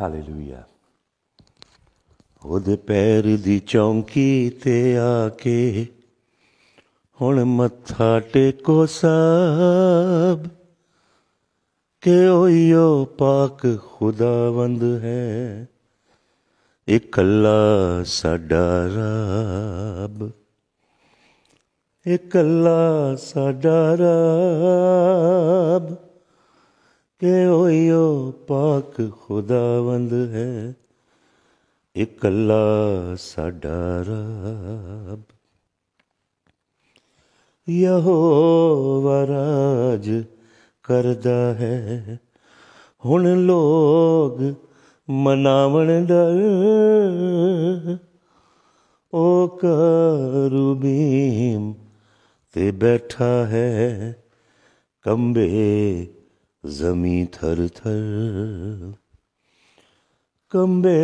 Hallelujah ਉਹਦੇ ਪੈਰ ਦੀ ਚੌਂਕੀ ਤੇ ਆ ਕੇ ਹੁਣ ਮੱਥਾ ਟੇਕੋ ਸਭ ਕਿ ਉਹ ਪਾਕ ਖੁਦਾਵੰਦ ਹੈ ਇਕੱਲਾ ਸਾਡਾ ਰੱਬ ਇਕੱਲਾ ਸਾਡਾ ਰੱਬ ਕਿ ਹੋਇਓ ਪਾਕ ਖੁਦਾਵੰਦ ਹੈ ਇਕੱਲਾ ਸਾਡਾ ਰੱਬ ਯਹੋਵਾ ਰਾਜ ਕਰਦਾ ਹੈ ਹੁਣ ਲੋਗ ਮਨਾਵਣ ਦਰ ਓ ਕਰੂਬੀਮ ਤੇ ਬੈਠਾ ਹੈ ਕੰਬੇ जमी थर थर कंबे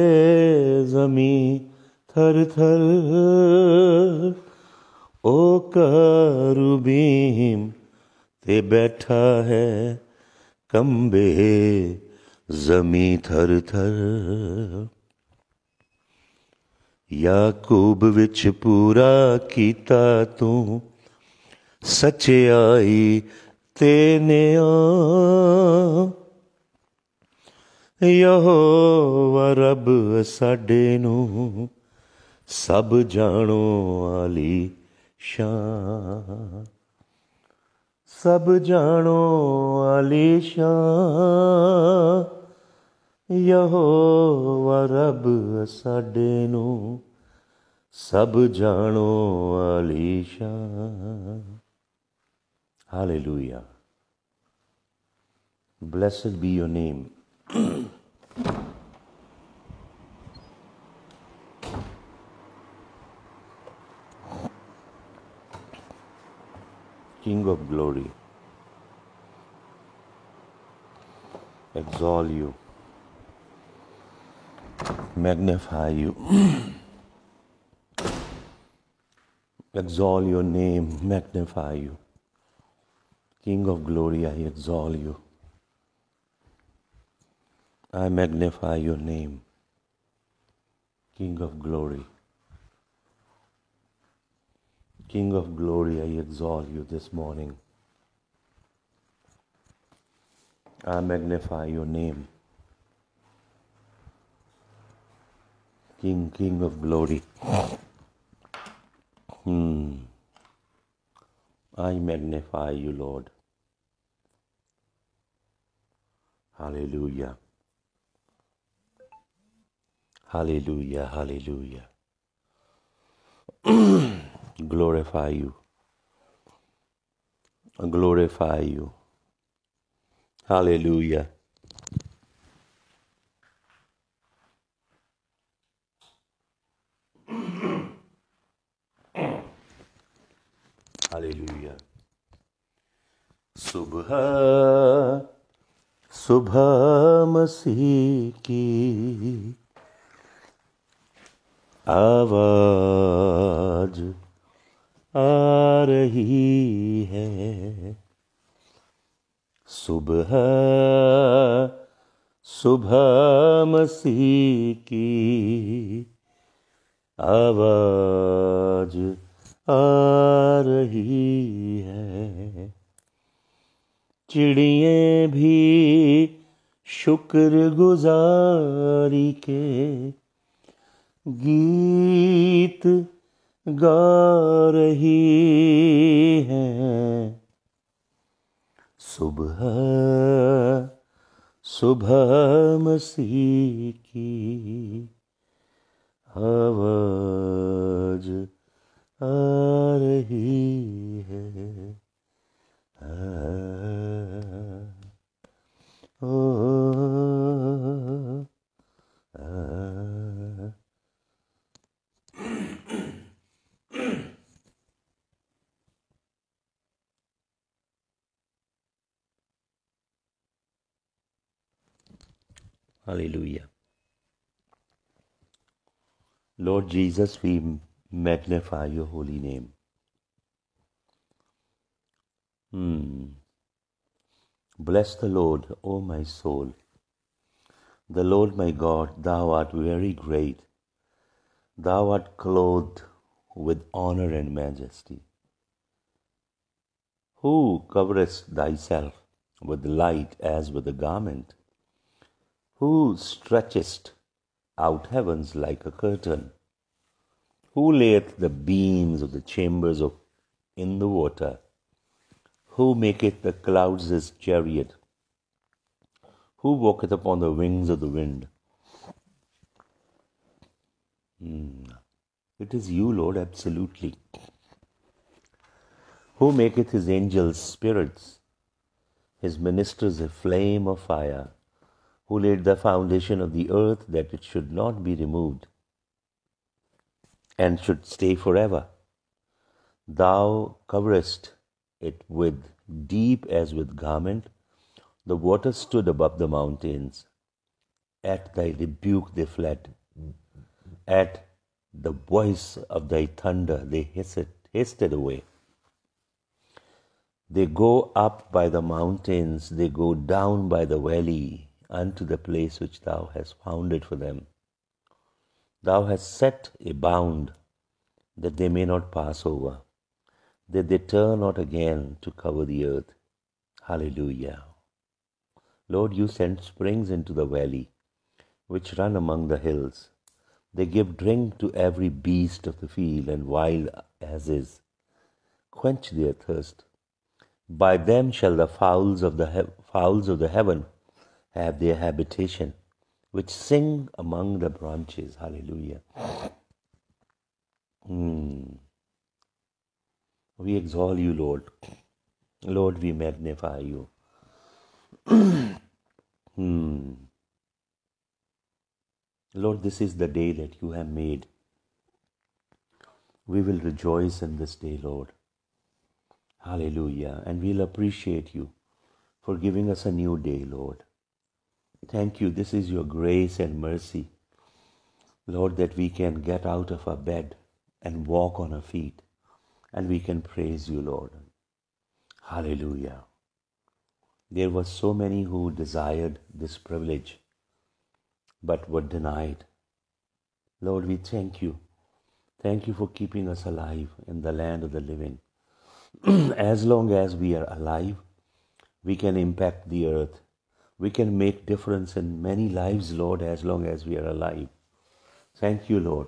जमी थर थर ओ करुबीम ते बैठा है कंबे जमी थर थर विच पूरा कीता तू सच आई ਤੇਨਿਆ ਯਹੋਵਾ ਰਬ ਸਾਡੇ ਨੂੰ ਸਭ ਜਾਣੋ ਵਾਲੀ ਸ਼ਾਨ ਸਭ ਜਾਣੋ ਵਾਲੀ ਸ਼ਾਨ ਯਹੋਵਾ ਰਬ ਸਾਡੇ ਨੂੰ ਸਭ ਜਾਣੋ ਵਾਲੀ ਸ਼ਾਨ Hallelujah. Blessed be your name. King of glory, exalt you, magnify you, exalt your name, magnify you. King of glory, I exalt you. I magnify your name, King of glory. King of glory, I exalt you this morning. I magnify your name. King, King of glory. Hmm. I magnify you, Lord. Hallelujah. Hallelujah. Hallelujah. glorify you. Glorify you. Hallelujah. Hallelujah. सुबह सुबह मसीह की आवाज आ रही है सुबह सुबह मसीह की आवाज आ रही है चिड़िए भी शुक्र गुजारी के गीत गा रही हैं सुबह सुबह मसीह की आवाज आ रही है Hallelujah. Lord Jesus, we magnify your holy name. Hmm. Bless the Lord, O my soul. The Lord my God, thou art very great. Thou art clothed with honor and majesty. Who coverest thyself with light as with a garment? Who stretchest out heavens like a curtain? Who layeth the beams of the chambers of, in the water? who maketh the clouds his chariot, who walketh upon the wings of the wind. Mm. It is you, Lord, absolutely. Who maketh his angels spirits, his ministers a flame of fire, who laid the foundation of the earth that it should not be removed and should stay forever. Thou coverest it with deep as with garment. The water stood above the mountains. At thy rebuke they fled. At the voice of thy thunder they hasted, hasted away. They go up by the mountains, they go down by the valley, unto the place which thou hast founded for them. Thou hast set a bound that they may not pass over that they turn not again to cover the earth. Hallelujah. Lord, you send springs into the valley, which run among the hills. They give drink to every beast of the field and wild asses. Quench their thirst. By them shall the fowls of the, he- fowls of the heaven have their habitation, which sing among the branches. Hallelujah. Hmm. We exalt you, Lord. Lord, we magnify you. hmm. Lord, this is the day that you have made. We will rejoice in this day, Lord. Hallelujah. And we'll appreciate you for giving us a new day, Lord. Thank you. This is your grace and mercy, Lord, that we can get out of our bed and walk on our feet and we can praise you, Lord. Hallelujah. There were so many who desired this privilege but were denied. Lord, we thank you. Thank you for keeping us alive in the land of the living. as long as we are alive, we can impact the earth. We can make difference in many lives, Lord, as long as we are alive. Thank you, Lord.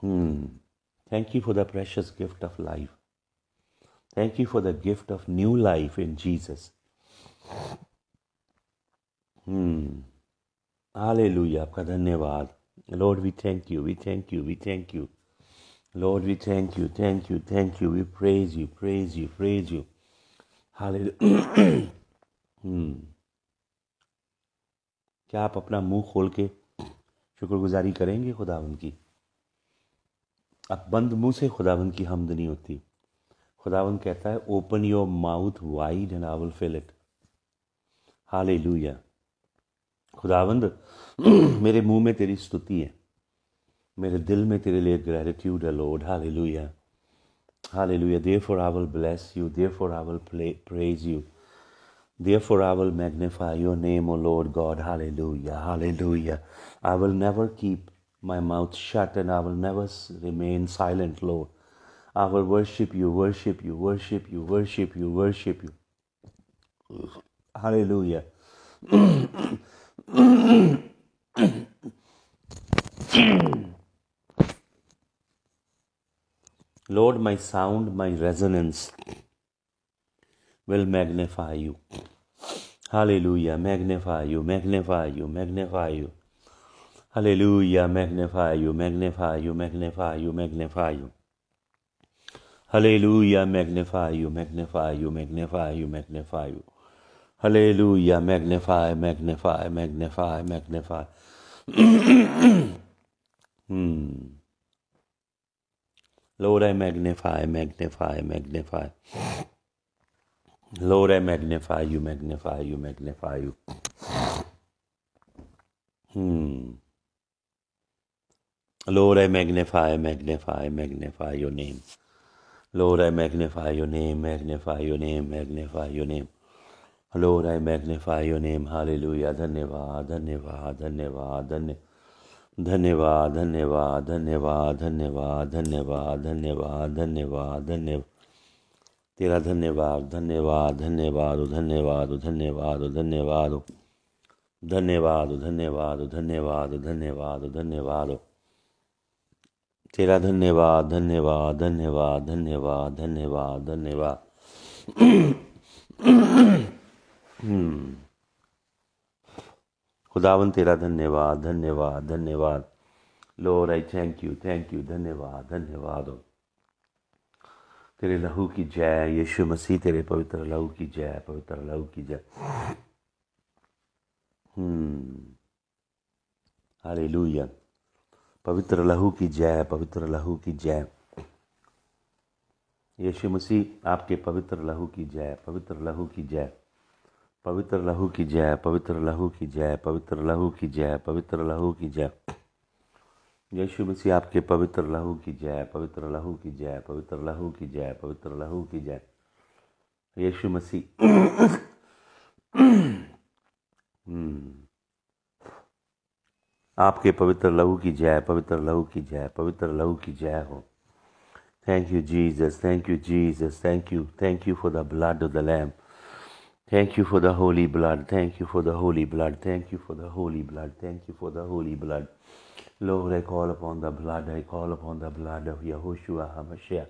Hmm. Thank you for the precious gift of life. Thank you for the gift of new life in Jesus. Hmm. Hallelujah. आपका धन्यवाद Lord, we thank you. We thank you. We thank you. Lord, we thank you. Thank you. Thank you. We praise you. Praise you. Praise you. Hallelujah. hmm. क्या आप अपना मुंह खोल के शुक्रगुजारी करेंगे खुदा उनकी अब बंद मुंह से खुदावन की हमदनी होती खुदावन कहता है open your mouth wide and I will fill it hallelujah खुदावंद मेरे मुंह में तेरी स्तुति है मेरे दिल में तेरे लिए ग्रेटिट्यूड है Lord hallelujah hallelujah therefore I will bless you therefore I will praise you therefore I will magnify your name O Lord God hallelujah hallelujah I will never keep my mouth shut, and I will never remain silent, Lord. I will worship you, worship you, worship you, worship you, worship you. Hallelujah. Lord, my sound, my resonance will magnify you. Hallelujah. Magnify you, magnify you, magnify you. Hallelujah, magnify you, magnify you, magnify you, magnify you. Hallelujah, magnify you, magnify you, magnify you, magnify you. Hallelujah, magnify, magnify, magnify, magnify. hmm. Lord, I magnify, magnify, magnify. Lord, I magnify you, magnify you, magnify you. Hmm. Lord, I magnify, magnify, magnify your name. Lord, I magnify your name, magnify your name, magnify your name. Lord, I magnify your name. Hallelujah. धन्यवाद धन्यवाद धन्यवाद धन्य धन्यवाद धन्यवाद धन्यवाद धन्यवाद धन्यवाद धन्यवाद धन्यवाद धन्यवाद तेरा धन्यवाद धन्यवाद धन्यवाद धन्यवाद धन्यवाद धन्यवाद धन्यवाद धन्यवाद धन्यवाद धन्यवाद धन्यवाद तेरा धन्यवाद धन्यवाद धन्यवाद धन्यवाद धन्यवाद धन्यवाद हम्म। खुदावन तेरा धन्यवाद धन्यवाद धन्यवाद Lord I thank you thank you धन्यवाद धन्यवाद तेरे लहू की जय यीशु मसीह तेरे पवित्र लहू की जय पवित्र लहू की जय हम्म लुया पवित्र लहू की जय पवित्र लहू की जय यीशु मसीह आपके पवित्र लहू की जय पवित्र लहू की जय पवित्र लहू की जय पवित्र लहू की जय पवित्र लहू की जय पवित्र लहू की जय यीशु मसीह आपके पवित्र लहू की जय पवित्र लहू की जय पवित्र लहू की जय पवित्र लहू की जय यीशु मसीह हम्म आपके पवित्र लहू की जय पवित्र लहू की जय पवित्र लहू की जय हो thank you Jesus thank you Jesus thank you thank you for the blood of the lamb thank you for the holy blood thank you for the holy blood thank you for the holy blood thank you for the holy blood Lord रे call upon the blood I call upon the blood of Yehoshua Hamashiach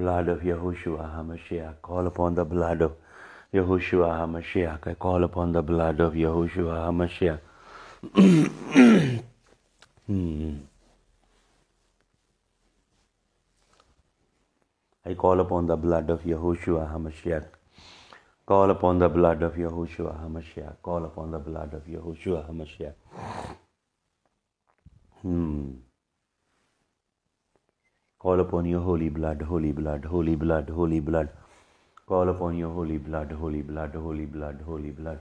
blood of Yehoshua Hamashiach call upon the blood of Yehoshua Hamashiach call upon the blood of Yehoshua Hamashiach Hmm. I call upon the blood of Yahushua HaMashiach. Call upon the blood of Yahushua HaMashiach. Call upon the blood of Yahushua HaMashiach. Hmm. Call upon your holy blood, holy blood, holy blood, holy blood. Call upon your holy blood, holy blood, holy blood, holy blood.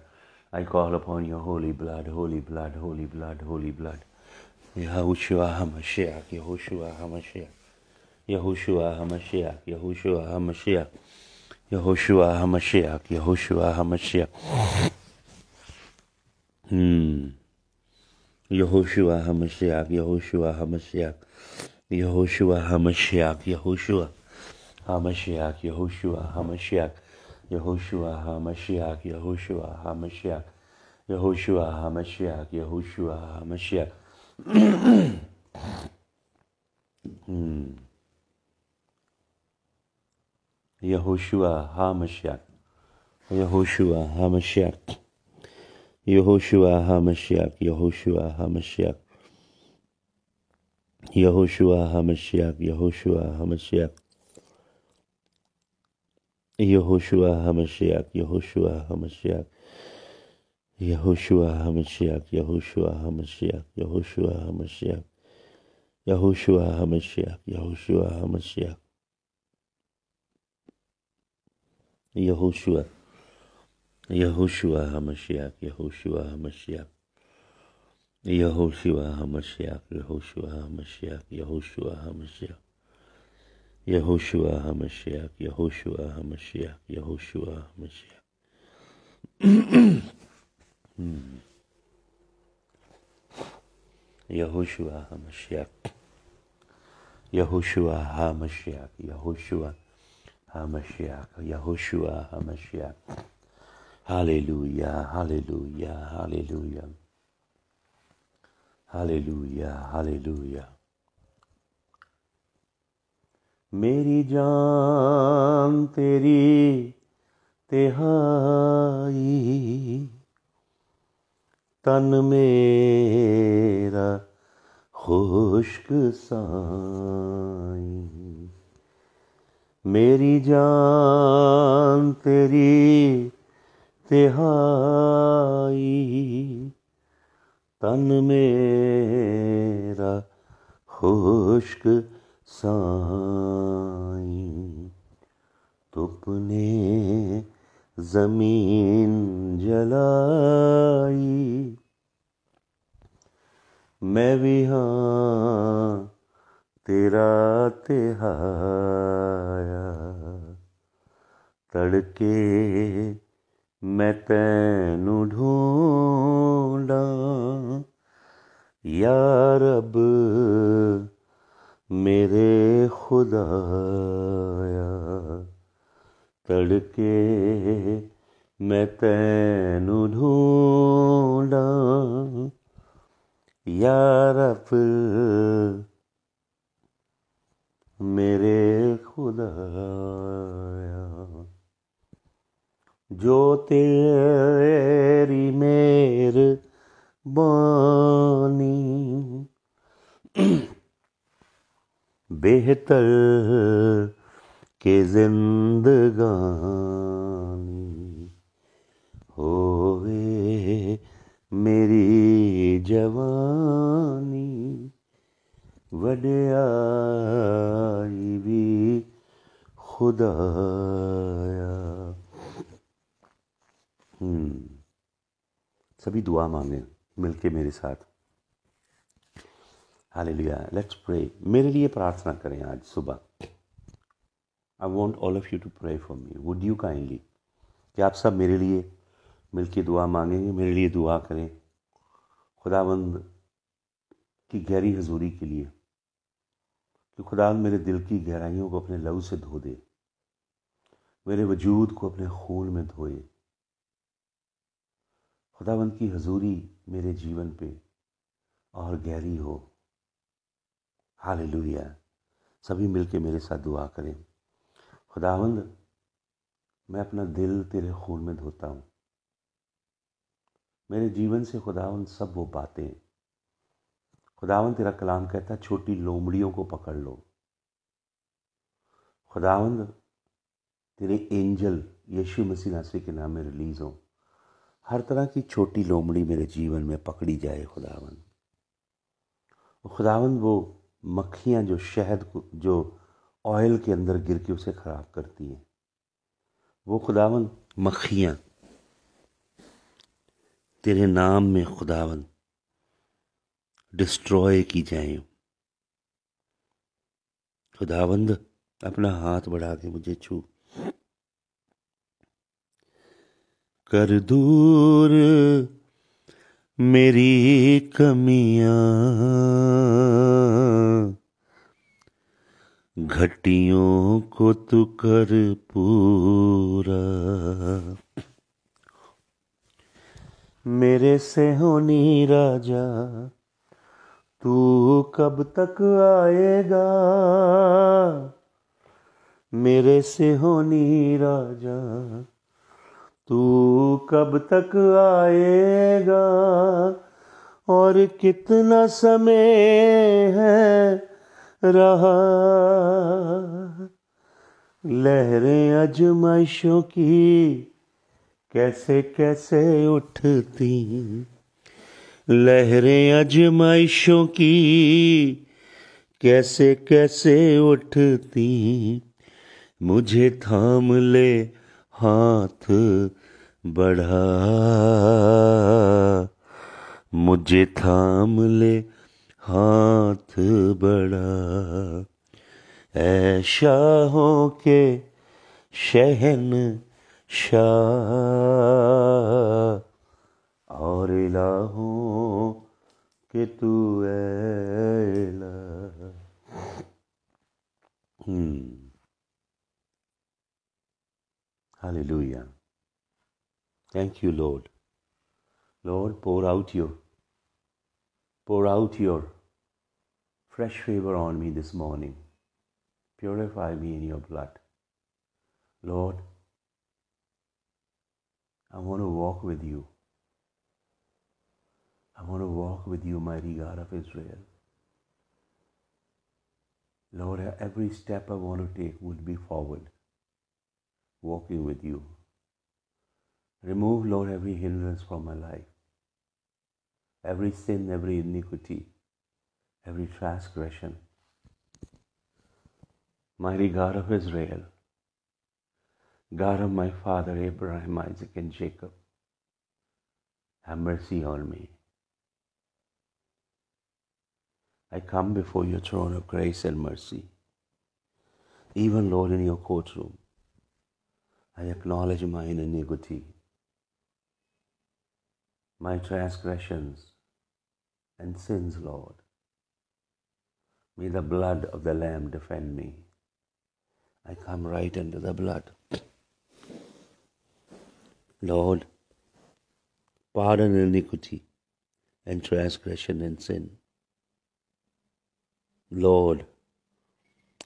I call upon your holy blood, holy blood, holy blood, holy blood. Yahushua HaMashiach, Yahushua HaMashiach, Yahushua HaMashiach, Yahushua HaMashiach, Yahushua HaMashiach, Yahushua HaMashiach. Hmm. Yahushua HaMashiach, Yahushua HaMashiach, Yahushua HaMashiach, Yahushua HaMashiach, Yahushua HaMashiach. Yehoshua HaMashiach, Yehoshua HaMashiach, Yehoshua HaMashiach, Yehoshua HaMashiach. hmm. Yehoshua HaMashiach, Yehoshua HaMashiach, Yehoshua HaMashiach, Yehoshua HaMashiach, Yehoshua HaMashiach, Yehoshua HaMashiach. Yehoshua HaMashiach, Yehoshua HaMashiach, Yehoshua HaMashiach, Yehoshua HaMashiach, Yehoshua HaMashiach, Yehoshua HaMashiach, Yehoshua HaMashiach, Yehoshua, Yehoshua HaMashiach, Yehoshua HaMashiach, Yehoshua HaMashiach, Yehoshua HaMashiach, Yehoshua HaMashiach. Yehoshua HaMashiach, Yehoshua HaMashiach, Yehoshua HaMashiach. mm. Yehoshua HaMashiach, Yehoshua HaMashiach, Yehoshua HaMashiach, Yehoshua HaMashiach. Hallelujah, hallelujah, hallelujah. Hallelujah, hallelujah. मेरी जान तेरी तिहाई तन मेरा खुश्क साई मेरी जान तेरी तिहाई तन मेरा खुश्क साई तुपने जमीन जलाई मैं भी हाँ तेरा तिहाया तड़के मैं तैनू ढूंढा यार अब मेरे खुदाया तड़के मैं तैनु ढूंढा यार मेरे खुदाया जो तेरी मेर बानी बेहतर के जिंदगानी होवे मेरी जवानी वडियाई भी खुदाया हम्म, सभी दुआ मांगे मिलके मेरे साथ हालेलुया लेट्स प्रे मेरे लिए प्रार्थना करें आज सुबह I want all of you to pray for me would you kindly कि आप सब मेरे लिए मिल के दुआ मांगेंगे मेरे लिए दुआ करें खुदाबंद की गहरी हजूरी के लिए कि खुदा मेरे दिल की गहराइयों को अपने लहू से धो दे मेरे वजूद को अपने खून में धोए खुदाबंद की हजूरी मेरे जीवन पे और गहरी हो हाल सभी मिलके मेरे साथ दुआ करें खुदावंद मैं अपना दिल तेरे खून में धोता हूँ मेरे जीवन से खुदावंद सब वो बातें खुदावंद तेरा कलाम कहता छोटी लोमड़ियों को पकड़ लो खुदावंद तेरे एंजल यीशु मसीह नासी के नाम में रिलीज़ हो हर तरह की छोटी लोमड़ी मेरे जीवन में पकड़ी जाए खुदावंद खुदावंद वो मक्खियाँ जो शहद को जो ऑयल के अंदर गिर के उसे ख़राब करती हैं वो खुदावन मक्खियां तेरे नाम में खुदावन डिस्ट्रॉय की जाए खुदावंद अपना हाथ बढ़ा के मुझे छू कर दूर मेरी कमियां घटियों को तू कर पूरा मेरे से होनी राजा तू कब तक आएगा मेरे से होनी राजा तू कब तक आएगा और कितना समय है रहा लहरें अजमाइशों की कैसे कैसे उठती लहरें अजमाइशों की कैसे कैसे उठती मुझे थाम ले हाथ बढ़ा मुझे थाम ले हाथ बढ़ा ऐशा हो के शहन शाह और इलाहों के तू एला hmm hallelujah Thank you, Lord. Lord, pour out your pour out your fresh favor on me this morning. Purify me in your blood. Lord, I want to walk with you. I want to walk with you, mighty God of Israel. Lord, every step I want to take will be forward, walking with you. Remove, Lord, every hindrance from my life, every sin, every iniquity, every transgression. Mighty God of Israel, God of my father Abraham, Isaac, and Jacob, have mercy on me. I come before your throne of grace and mercy. Even, Lord, in your courtroom, I acknowledge my iniquity my transgressions and sins, Lord. May the blood of the Lamb defend me. I come right under the blood. Lord, pardon iniquity and transgression and sin. Lord,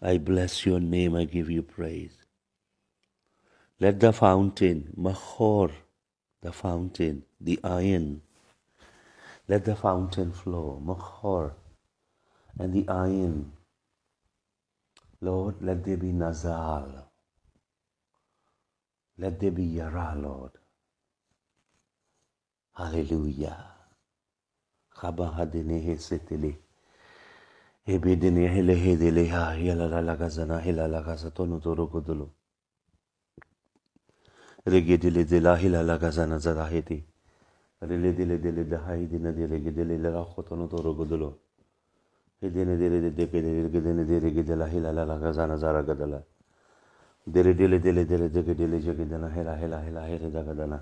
I bless your name, I give you praise. Let the fountain, Mahor, the fountain, the iron. Let the fountain flow, makhor, and the iron. Lord, let there be Nazal. Let there be Yara, Lord. Hallelujah. Kaba hadenehe setele. Ebedene hele hedele ha yala la lagazana hela lagaza tonu toro kodolo. رګېدلې د لا اله الا غزان زراهتي رلې دلې دلې د هاي دې نه دې رګېدلې لغه خطونو ته رګدلو دې نه دې دې دې کې دې دې دې نه دې رګېدلې لا اله الا غزان زرا غدله دې دې دې دې دې کې دې چې کې نه هلا هلا هلا هلا دې غدله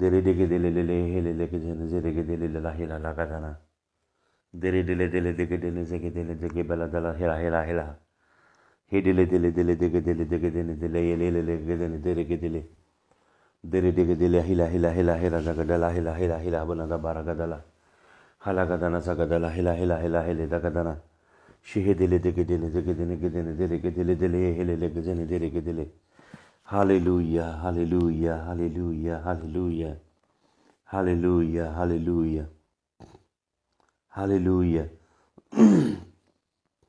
دې دې کې دې لې لې هلې لې کې دې نه دې رګېدلې لا اله الا غدله دې دې دې دې دې کې دې نه دې کې دې دې کې بل دله هلا هلا هلا hey delay दिले दिले दिगे दिले दिगे दिने दिले ये ले ले लेगे दिने देरे के दिले देरे डिगे दिले हिला हिला हिला हिला सा गदला हिला हिला हिला बना दा बारा गदला हला गदना सा गदला हिला हिला हिला हिले दा गदना शिहे दिले दिगे दिले दिगे दिने के दिने देरे के दिले दिले ये हिले लेगे दिने देरे के दिले hallelujah hallelujah hallelujah hallelujah hallelujah hallelujah hallelujah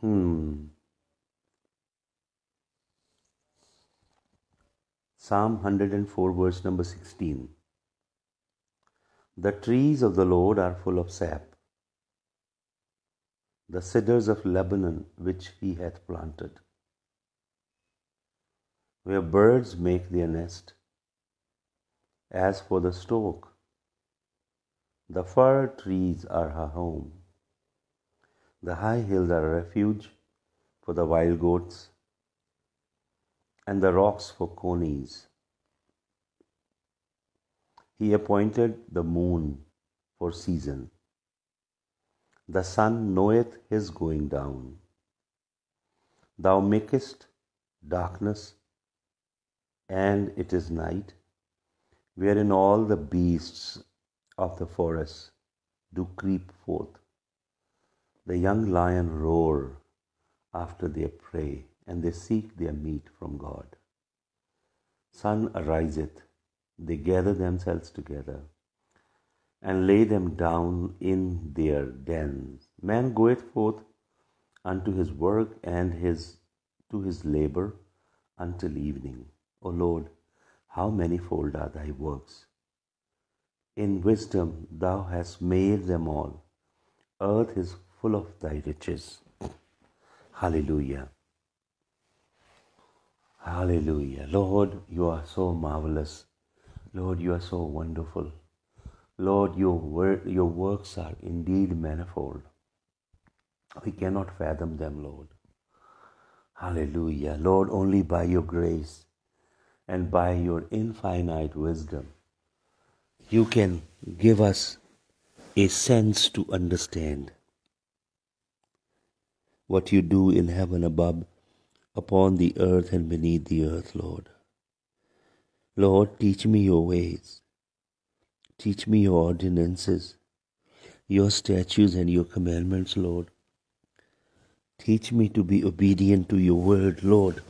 hmm Psalm 104, verse number 16. The trees of the Lord are full of sap, the cedars of Lebanon which he hath planted, where birds make their nest. As for the stork, the fir trees are her home. The high hills are a refuge for the wild goats and the rocks for conies. He appointed the moon for season. The sun knoweth his going down. Thou makest darkness, and it is night, wherein all the beasts of the forest do creep forth. The young lion roar after their prey and they seek their meat from God. Sun ariseth, they gather themselves together, and lay them down in their dens. Man goeth forth unto his work and his to his labor until evening. O Lord, how manifold are thy works! In wisdom thou hast made them all. Earth is full of thy riches. Hallelujah. Hallelujah. Lord, you are so marvelous. Lord, you are so wonderful. Lord, your, wor- your works are indeed manifold. We cannot fathom them, Lord. Hallelujah. Lord, only by your grace and by your infinite wisdom, you can give us a sense to understand what you do in heaven above upon the earth and beneath the earth, Lord. Lord, teach me your ways. Teach me your ordinances, your statutes, and your commandments, Lord. Teach me to be obedient to your word, Lord.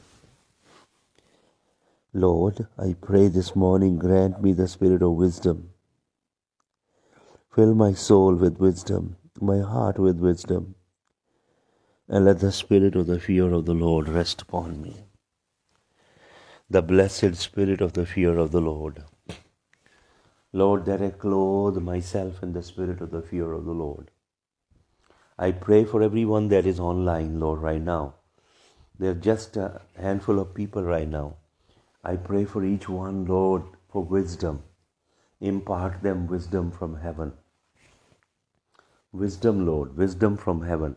Lord, I pray this morning, grant me the spirit of wisdom. Fill my soul with wisdom, my heart with wisdom and let the spirit of the fear of the Lord rest upon me. The blessed spirit of the fear of the Lord. Lord, that I clothe myself in the spirit of the fear of the Lord. I pray for everyone that is online, Lord, right now. There are just a handful of people right now. I pray for each one, Lord, for wisdom. Impart them wisdom from heaven. Wisdom, Lord, wisdom from heaven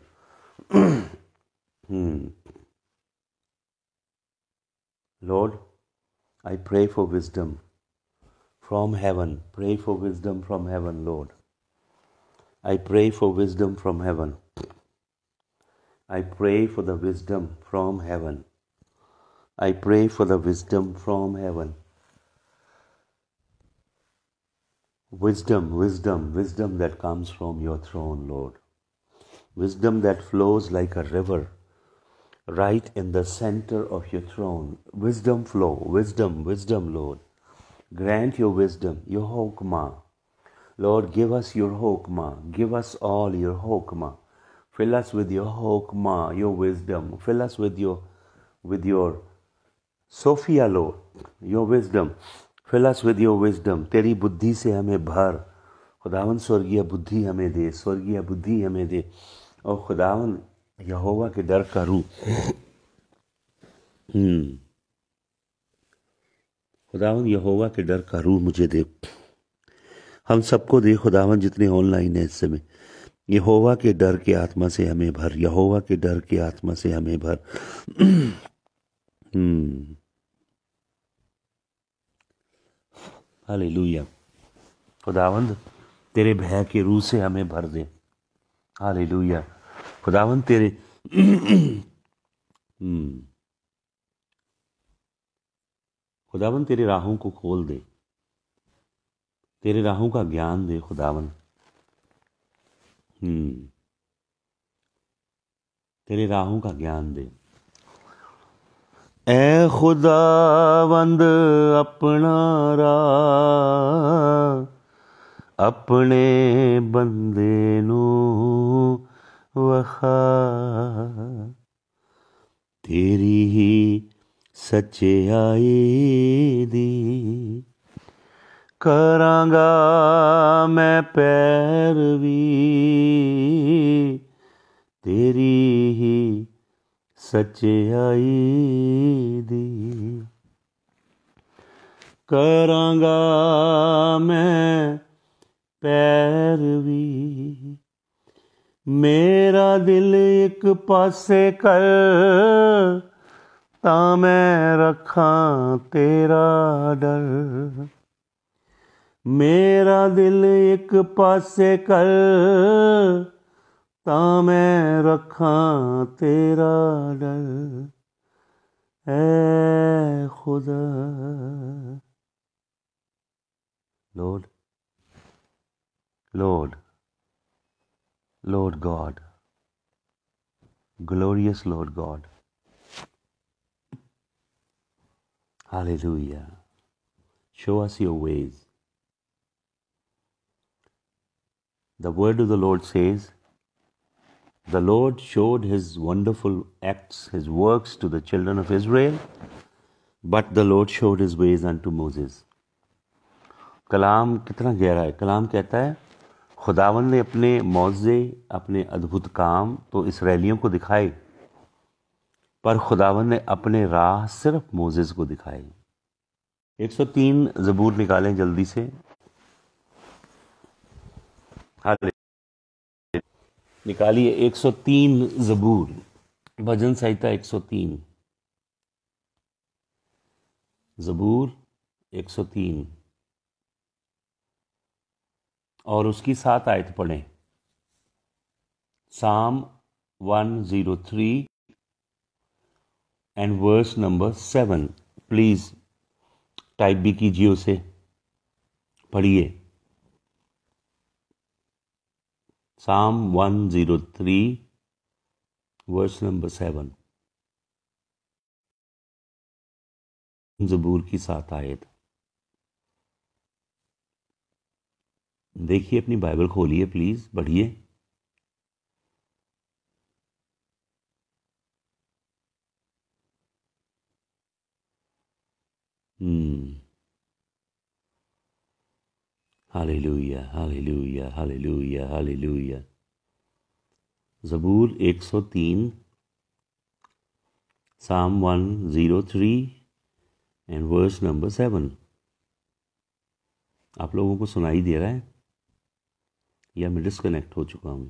hmm. Lord, I pray for wisdom from heaven. Pray for wisdom from heaven, Lord. I pray for wisdom from heaven. I pray for the wisdom from heaven. I pray for the wisdom from heaven. Wisdom, wisdom, wisdom that comes from your throne, Lord wisdom that flows like a river right in the center of your throne. Wisdom flow, wisdom, wisdom, Lord. Grant your wisdom, your hokmah. Lord, give us your hokmah. Give us all your hokmah. Fill us with your hokmah, your wisdom. Fill us with your with your Sophia, Lord, your wisdom. Fill us with your wisdom. teri buddhi se हमें bhar. खुदावन स्वर्गीय बुद्धि हमें दे स्वर्गीय बुद्धि हमें दे और खुदावन यहोवा के डर का रूप हम्म। खुदावन यहोवा के डर का रूप मुझे दे हम सबको दे खुदावन जितने ऑनलाइन है इस समय यहोवा के डर के आत्मा से हमें भर यहोवा के डर के आत्मा से हमें भर हले हम्म। लुया खुदावंद तेरे भय के रूह से हमें भर दे लुया खुदावन तेरे हम्म, खुदावन तेरे राहों को खोल दे तेरे राहों का ज्ञान दे खुदावन हम्म, तेरे राहों का ज्ञान दे ए खुदावंद अपना रा अपने बंदे नू वखा तेरी ही सच्चे आई दी करांगा मैं पैर भी तेरी ही सच्चे आई दी करांगा मैं पैर भी मेरा दिल एक पासे कर ता मैं रखा तेरा डर मेरा दिल एक पासे कर ता मैं रखा तेरा डर ऐ खुद Lord Lord Lord God, glorious Lord God. Hallelujah. Show us your ways. The word of the Lord says, The Lord showed his wonderful acts, his works to the children of Israel, but the Lord showed his ways unto Moses. कलाम कितना गहरा है कलाम कहता है खुदावन ने अपने मौजे अपने अद्भुत काम तो इसराइलियों को दिखाए पर खुदावन ने अपने राह सिर्फ मोजेज को दिखाए 103 ज़बूर निकालें जल्दी से हाल निकालिए 103 ज़बूर भजन संहिता 103 ज़बूर 103 और उसकी सात आयत पढ़ें Psalm three and verse number seven please type भी कीजिए उसे पढ़िए साम थ्री वर्स नंबर सेवन जबूर की सात आयत देखिए अपनी बाइबल खोलिए प्लीज़ बढ़िए हम्म। हालेलुया एक सौ तीन ज़बूर one Psalm three and verse number seven आप लोगों को सुनाई दे रहा है या मैं डिस्कनेक्ट हो चुका हूँ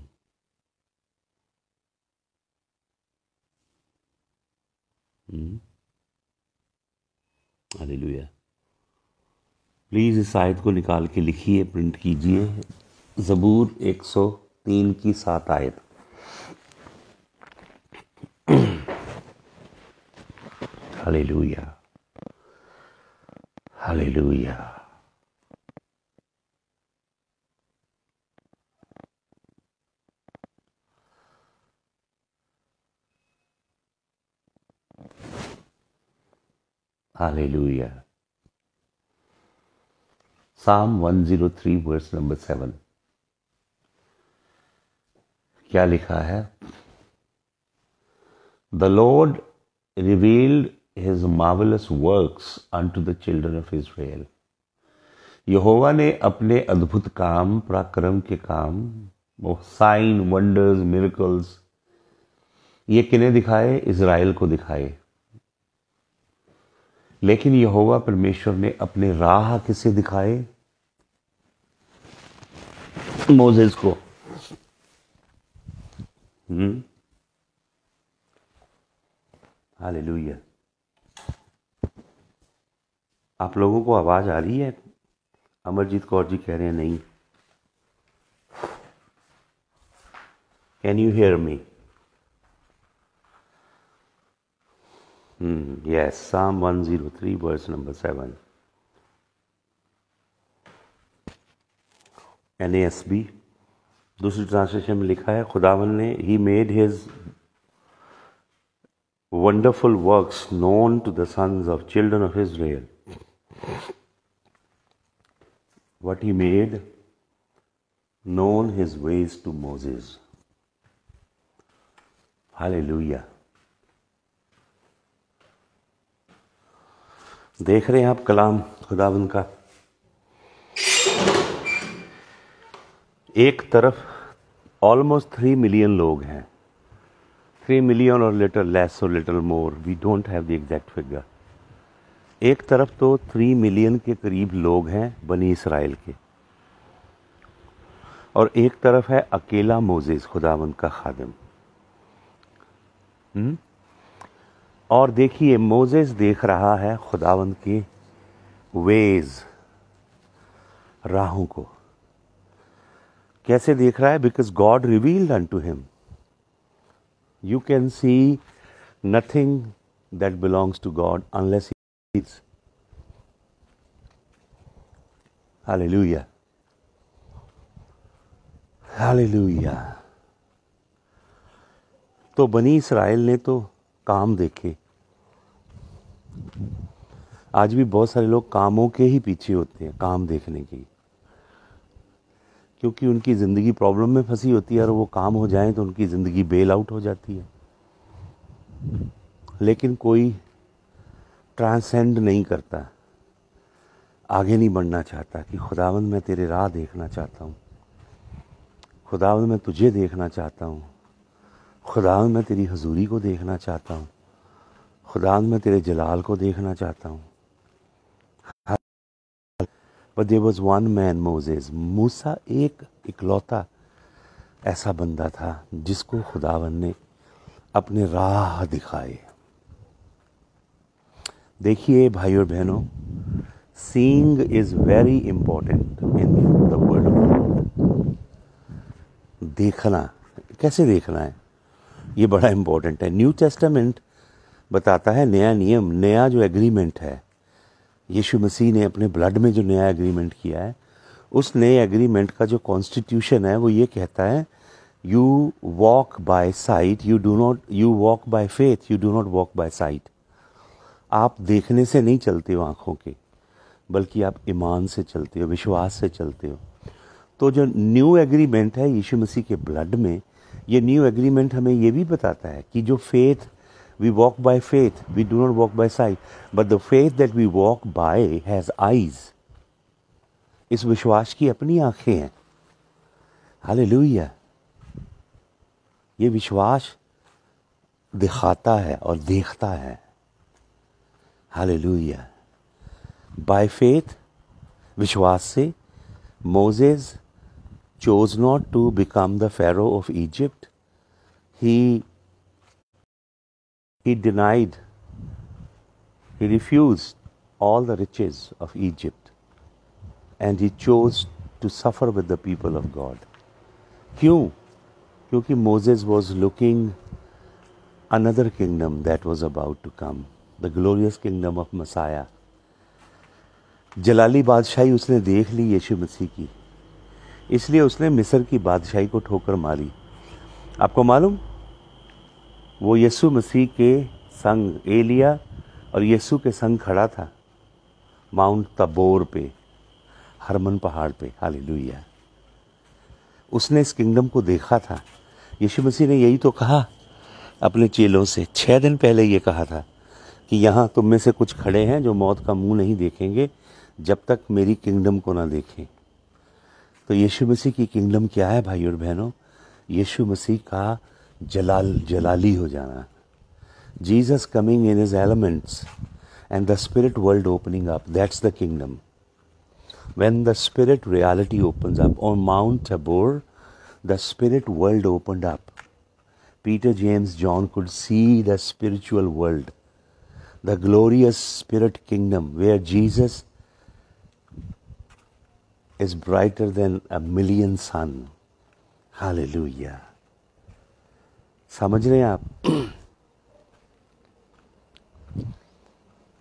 लुया हम्म। प्लीज़ इस आयत को निकाल के लिखिए प्रिंट कीजिए ज़बूर 103 की सात आयत hallelujah hallelujah Hallelujah. Psalm 103 verse number seven क्या लिखा है the Lord revealed his marvellous works unto the children of Israel यहोवा ने अपने अद्भुत काम पराक्रम के काम साइन वंडर्स मिरेकल्स ये किन्हें दिखाए इसराइल को दिखाए लेकिन यह होगा परमेश्वर ने अपने राह किसे दिखाए मोजेस को हम्म। हाल लू आप लोगों को आवाज आ रही है अमरजीत कौर जी कह रहे हैं नहीं can you hear me Hmm, yes, Psalm 103, verse number 7. N S B दूसरी ट्रांसलेशन में लिखा है खुदावन ने he made his wonderful works known to the sons of children of Israel what he made known his ways to Moses. Hallelujah. देख रहे हैं आप कलाम खुदावन का एक तरफ ऑलमोस्ट थ्री मिलियन लोग हैं थ्री मिलियन और लिटल लेस और little more we don't have the exact figure एक तरफ तो थ्री मिलियन के करीब लोग हैं बनी इसराइल के और एक तरफ है अकेला मोजेज खुदावन का खादम हुँ? हम्म? और देखिए मोजेस देख रहा है खुदावंद के वेज राहों को कैसे देख रहा है because God revealed unto him you can see nothing that belongs to God unless is hallelujah तो बनी इसराइल ने तो काम देखे आज भी बहुत सारे लोग कामों के ही पीछे होते हैं काम देखने की क्योंकि उनकी ज़िंदगी प्रॉब्लम में फंसी होती है और वो काम हो जाए तो उनकी ज़िंदगी बेल आउट हो जाती है लेकिन कोई ट्रांसेंड नहीं करता आगे नहीं बढ़ना चाहता कि खुदावंद मैं तेरे राह देखना चाहता हूँ खुदावंद मैं तुझे देखना चाहता हूँ खुदा मैं तेरी हजूरी को देखना चाहता हूँ खुदा मैं तेरे जलाल को देखना चाहता हूँ but there was one man Moses मूसा एक इकलौता ऐसा बंदा था जिसको खुदावन ने अपने राह दिखाए देखिए भाई और बहनों seeing is very important in the world देखना कैसे देखना है ये बड़ा इम्पोर्टेंट है न्यू टेस्टामेंट बताता है नया नियम नया जो एग्रीमेंट है यीशु मसीह ने अपने ब्लड में जो नया एग्रीमेंट किया है उस नए एग्रीमेंट का जो कॉन्स्टिट्यूशन है वो ये कहता है you walk by sight you do not you walk by faith you do not walk by sight आप देखने से नहीं चलते हो आँखों के बल्कि आप ईमान से चलते हो विश्वास से चलते हो तो जो न्यू एग्रीमेंट है यीशु मसीह के ब्लड में ये न्यू एग्रीमेंट हमें ये भी बताता है कि जो faith we walk by faith we do not walk by sight but the faith that we walk by has eyes इस विश्वास की अपनी आंखें हैं हाल ये विश्वास दिखाता है और देखता है हाल बाय फेथ विश्वास से मोजेज़ chose not to become the Pharaoh of Egypt. He, he denied, he refused all the riches of Egypt and he chose to suffer with the people of God. Why? Because Moses was looking another kingdom that was about to come, the glorious kingdom of Messiah. जलाली बादशाही उसने देख ली यीशु मसीह की इसलिए उसने मिस्र की बादशाही को ठोकर मारी आपको मालूम वो यीशु मसीह के संग एलिया और यीशु के संग खड़ा था माउंट तबोर पे हरमन पहाड़ पे हालेलुया उसने इस किंगडम को देखा था यीशु मसीह ने यही तो कहा अपने चेलों से छः दिन पहले ये कहा था कि यहाँ तुम में से कुछ खड़े हैं जो मौत का मुंह नहीं देखेंगे जब तक मेरी किंगडम को ना देखें तो यीशु मसीह की किंगडम क्या है भाई और बहनों यीशु मसीह का जलाल जलाली हो जाना Jesus coming in is elements and the spirit world opening up that's the kingdom when the spirit reality open up on Mount Tabor the spirit world open up Peter James John could see the spiritual world the glorious spirit kingdom where Jesus is brighter than a million sun. Hallelujah. समझ रहे हैं आप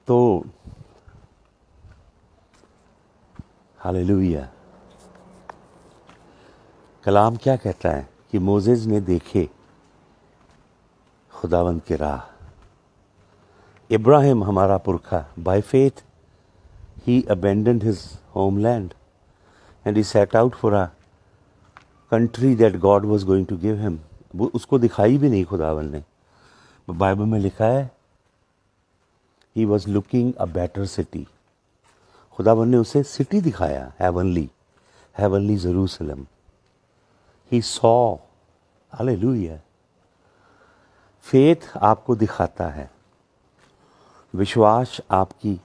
तो hallelujah कलाम क्या कहता है कि मोजेज ने देखे खुदावंत के राह इब्राहिम हमारा पुरखा by faith he abandoned his homeland and he set out for a country that God was going to give him वो उसको दिखाई भी नहीं खुदावन ने बाइबल में लिखा है he was looking a better city खुदावन ने उसे सिटी दिखाया heavenly heavenly Jerusalem he saw अले है फेथ आपको दिखाता है विश्वास आपकी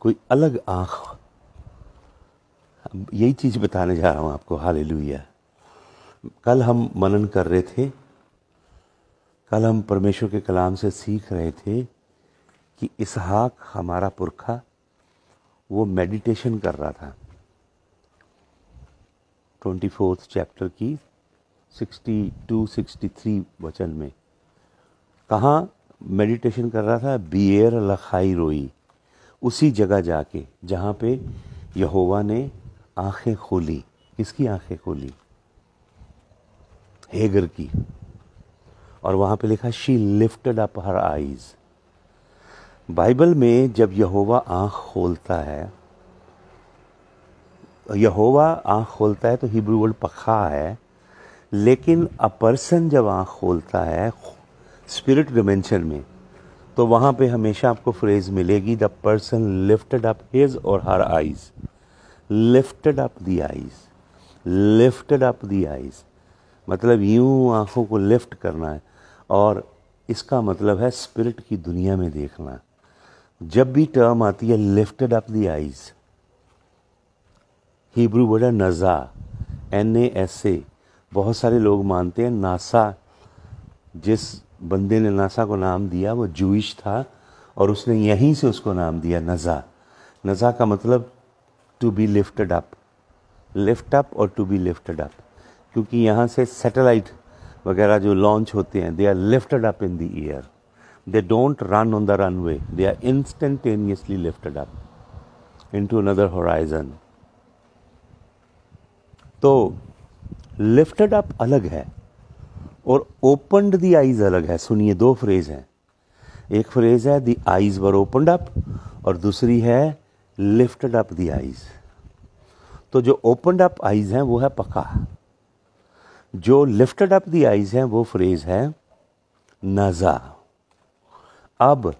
कोई अलग आँख यही चीज़ बताने जा रहा हूँ आपको हाल कल हम मनन कर रहे थे कल हम परमेश्वर के कलाम से सीख रहे थे कि इसहाक हमारा पुरखा वो मेडिटेशन कर रहा था ट्वेंटी फोर्थ चैप्टर की सिक्सटी टू सिक्सटी थ्री वचन में कहाँ मेडिटेशन कर रहा था बियर लखाई रोई उसी जगह जाके जहाँ पे यहोवा ने आंखें खोली किसकी आंखें खोली हेगर की और वहां पे लिखा she lifted up her eyes Bible में जब यहोवा आंख खोलता है यहोवा आंख खोलता है तो हिब्रू वर्ड पखा है लेकिन अ पर्सन जब आंख खोलता है स्पिरिट डिमेंशन में तो वहां पे हमेशा आपको फ्रेज मिलेगी the person lifted up his और her eyes lifted up the eyes lifted up the eyes मतलब यूं आंखों को लिफ्ट करना है और इसका मतलब है स्पिरिट की दुनिया में देखना जब भी टर्म आती है lifted up the eyes Hebrew word है नज़ा एन ए एस ए बहुत सारे लोग मानते हैं नासा जिस बंदे ने नासा को नाम दिया वो जूश था और उसने यहीं से उसको नाम दिया नज़ा नज़ा का मतलब to be lifted up lift up और टू बी लिफ्टेड अप क्योंकि यहाँ से सैटेलाइट वगैरह जो लॉन्च होते हैं they are lifted up in the air they don't run on the runway they are instantaneously lifted up into another horizon तो lifted up अलग है और ओपनड द आईज अलग है सुनिए दो फ्रेज हैं एक फ्रेज है the eyes were opened up और दूसरी है लिफ्टेड अप दी आईज तो जो ओपनड अप आईज हैं वो है पका जो लिफ्टेड अप दी आईज हैं वो फ्रेज है नज़ा अब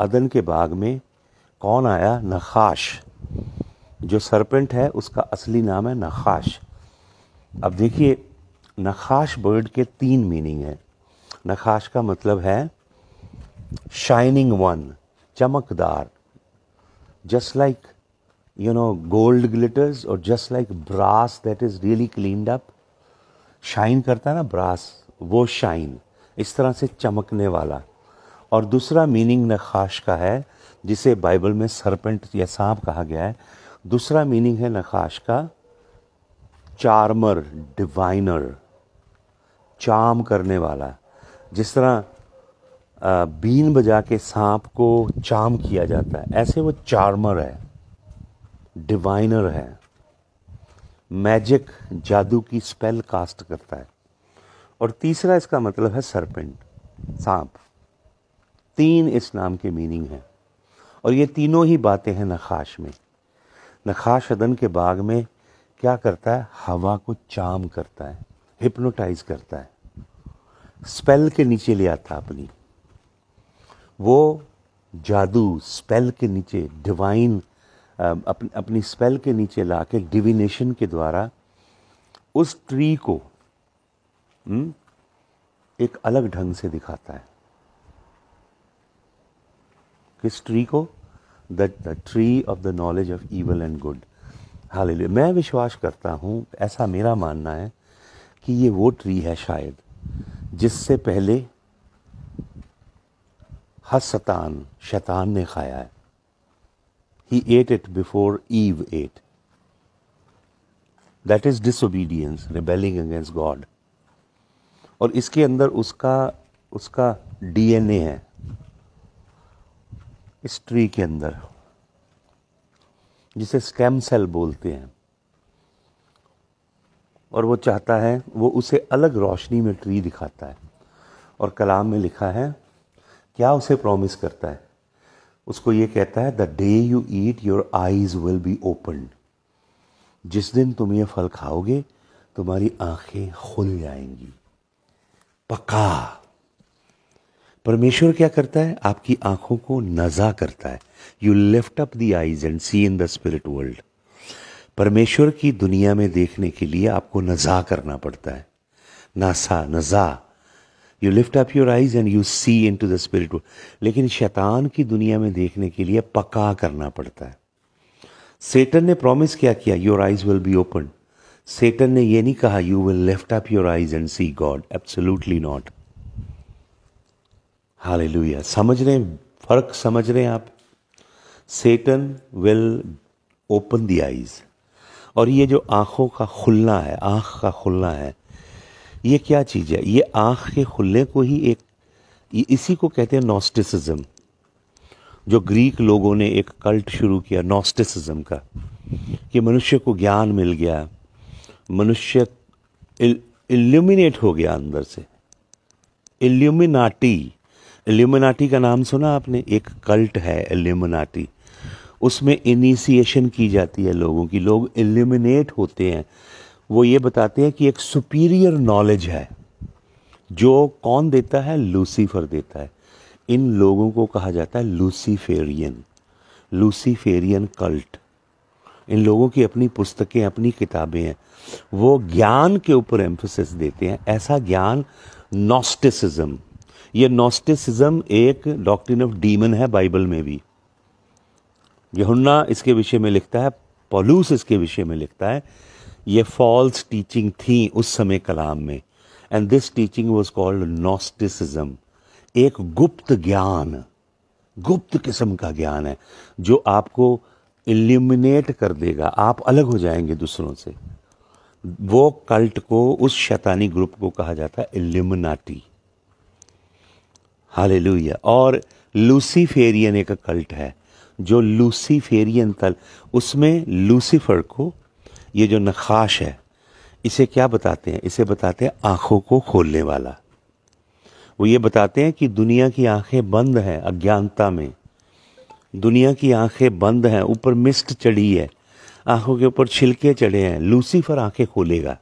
अदन के बाग में कौन आया नखाश जो सरपेंट है उसका असली नाम है नखाश अब देखिए नखाश बर्ड के तीन मीनिंग है नखाश का मतलब है शाइनिंग वन चमकदार just like you know gold glitters or just like brass that is really cleaned up shine करता है ना ब्रास वो शाइन इस तरह से चमकने वाला और दूसरा मीनिंग नखाश का है जिसे बाइबल में सरपेंट या सांप कहा गया है दूसरा मीनिंग है नखाश का चार्मर डिवाइनर चाम करने वाला जिस तरह बीन बजा के सांप को चाम किया जाता है ऐसे वो चार्मर है डिवाइनर है मैजिक जादू की स्पेल कास्ट करता है और तीसरा इसका मतलब है सरपेंट सांप तीन इस नाम के मीनिंग हैं और ये तीनों ही बातें हैं नखाश में नखाश अदन के बाग में क्या करता है हवा को चाम करता है हिप्नोटाइज करता है स्पेल के नीचे ले आता अपनी वो जादू स्पेल के नीचे डिवाइन अपनी अपनी स्पेल के नीचे ला के डिविनेशन के द्वारा उस ट्री को हुँ? हम्म, एक अलग ढंग से दिखाता है किस ट्री को the tree of the knowledge of evil and good हाल मैं विश्वास करता हूँ ऐसा मेरा मानना है कि ये वो ट्री है शायद जिससे पहले हसतान शैतान ने खाया है he ate it before Eve ate that is disobedience rebelling against God और इसके अंदर उसका उसका डीएनए है इस ट्री के अंदर जिसे स्टेम सेल बोलते हैं और वो चाहता है वो उसे अलग रोशनी में ट्री दिखाता है और कलाम में लिखा है क्या उसे प्रॉमिस करता है उसको ये कहता है the day you eat your eyes will be open जिस दिन तुम ये फल खाओगे तुम्हारी आंखें खुल जाएंगी पका परमेश्वर क्या करता है आपकी आंखों को नज़ा करता है you lift up the eyes and see in the spirit world परमेश्वर की दुनिया में देखने के लिए आपको नज़ा करना पड़ता है नासा नज़ा you lift up your eyes and you see into the spirit world लेकिन शैतान की दुनिया में देखने के लिए पका करना पड़ता है सेटन ने प्रॉमिस क्या किया your eyes will be open Satan ने यह नहीं कहा you will lift up your eyes and see God absolutely not लुया समझ रहे हैं फर्क समझ रहे हैं आप Satan will open the eyes और ये जो आंखों का खुलना है आंख का खुलना है ये क्या चीज़ है ये आँख के खुलने को ही एक इसी को कहते हैं नॉस्टिसिज्म जो ग्रीक लोगों ने एक कल्ट शुरू किया नॉस्टिसिज्म का कि मनुष्य को ज्ञान मिल गया मनुष्य इल्यूमिनेट हो गया अंदर से इल्यूमिनाटी एल्यूमिनाटी का नाम सुना आपने एक कल्ट है एल्यूमिनाटी उसमें इनिशिएशन की जाती है लोगों की लोग एल्यूमिनेट होते हैं वो ये बताते हैं कि एक सुपीरियर नॉलेज है जो कौन देता है लूसीफर देता है इन लोगों को कहा जाता है लूसीफेरियन लूसीफेरियन कल्ट इन लोगों की अपनी पुस्तकें अपनी किताबें हैं वो ज्ञान के ऊपर एम्फोसिस देते हैं ऐसा ज्ञान नॉस्टिसिज्म ये नॉस्टिसिज्म एक डॉक्ट्रिन ऑफ डीमन है बाइबल में भी यहुन्ना इसके विषय में लिखता है पॉलूस इसके विषय में लिखता है ये फॉल्स टीचिंग थी उस समय कलाम में and this teaching was called Gnosticism एक गुप्त ज्ञान गुप्त किस्म का ज्ञान है जो आपको इल्यूमिनेट कर देगा आप अलग हो जाएंगे दूसरों से वो कल्ट को उस शैतानी ग्रुप को कहा जाता है एलिमिनाटी हाल और लूसीफेरियन एक कल्ट है जो लूसीफेरियन तल उसमें लूसीफर को ये जो नखाश है इसे क्या बताते हैं इसे बताते हैं आँखों को खोलने वाला वो ये बताते हैं कि दुनिया की आंखें बंद हैं अज्ञानता में दुनिया की आंखें बंद हैं ऊपर मिस्ट चढ़ी है आंखों के ऊपर छिलके चढ़े हैं लूसीफर आंखें खोलेगा